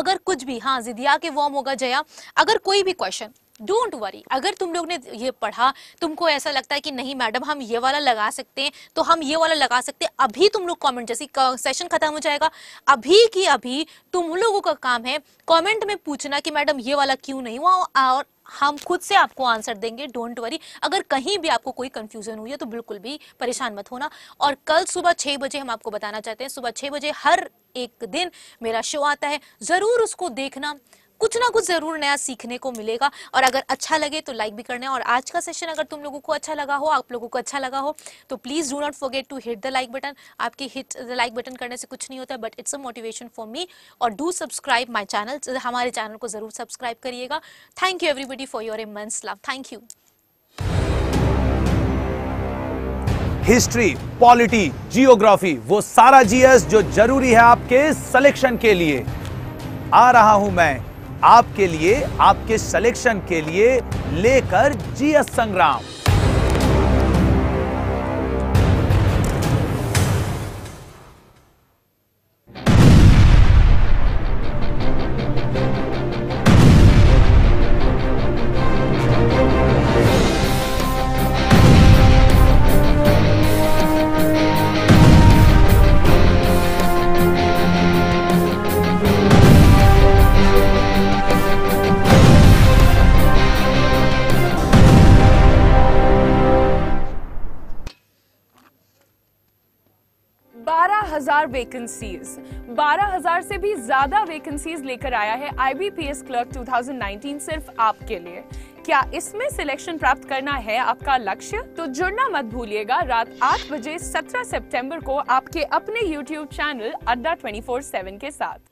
अगर कुछ भी हाँ जिदिया के वॉर्म होगा जया अगर कोई भी क्वेश्चन डोंट वरी अगर तुम लोग ने ये पढ़ा तुमको ऐसा लगता है कि नहीं मैडम हम ये वाला लगा सकते हैं तो हम ये वाला लगा सकते हैं अभी तुम लोग कमेंट जैसे सेशन खत्म हो जाएगा अभी की अभी तुम लोगों का काम है कमेंट में पूछना कि मैडम ये वाला क्यों नहीं हुआ और हम खुद से आपको आंसर देंगे डोंट वरी अगर कहीं भी आपको कोई कंफ्यूजन हुई है तो बिल्कुल भी परेशान मत होना और कल सुबह छः बजे हम आपको बताना चाहते हैं सुबह छः बजे हर एक दिन मेरा शो आता है ज़रूर उसको देखना कुछ ना कुछ जरूर नया सीखने को मिलेगा और अगर अच्छा लगे तो लाइक भी करना और आज का सेशन अगर तुम लोगों को अच्छा लगा हो आप लोगों को अच्छा लगा हो तो please do not forget to hit the like button आपके हिट द लाइक बटन करने से कुछ नहीं होता but it's a motivation for me और डू सब्सक्राइब माई चैनल हमारे चैनल को ज़रूर सब्सक्राइब करिएगा thank you everybody for your immense love thank you history polity geography वो सारा जीएस जो जरूरी है आपके सिलेक्शन के लिए आ रहा हूं मैं आपके लिए आपके सिलेक्शन के लिए लेकर जीएस संग्राम वैकेंसीज 12000 से भी ज्यादा वैकेंसीज लेकर आया है आईबीपीएस क्लर्क 2019 सिर्फ आपके लिए क्या इसमें सिलेक्शन प्राप्त करना है आपका लक्ष्य तो जुड़ना मत भूलिएगा रात आठ बजे 17 सितंबर को आपके अपने YouTube चैनल अड्डा 24/7 के साथ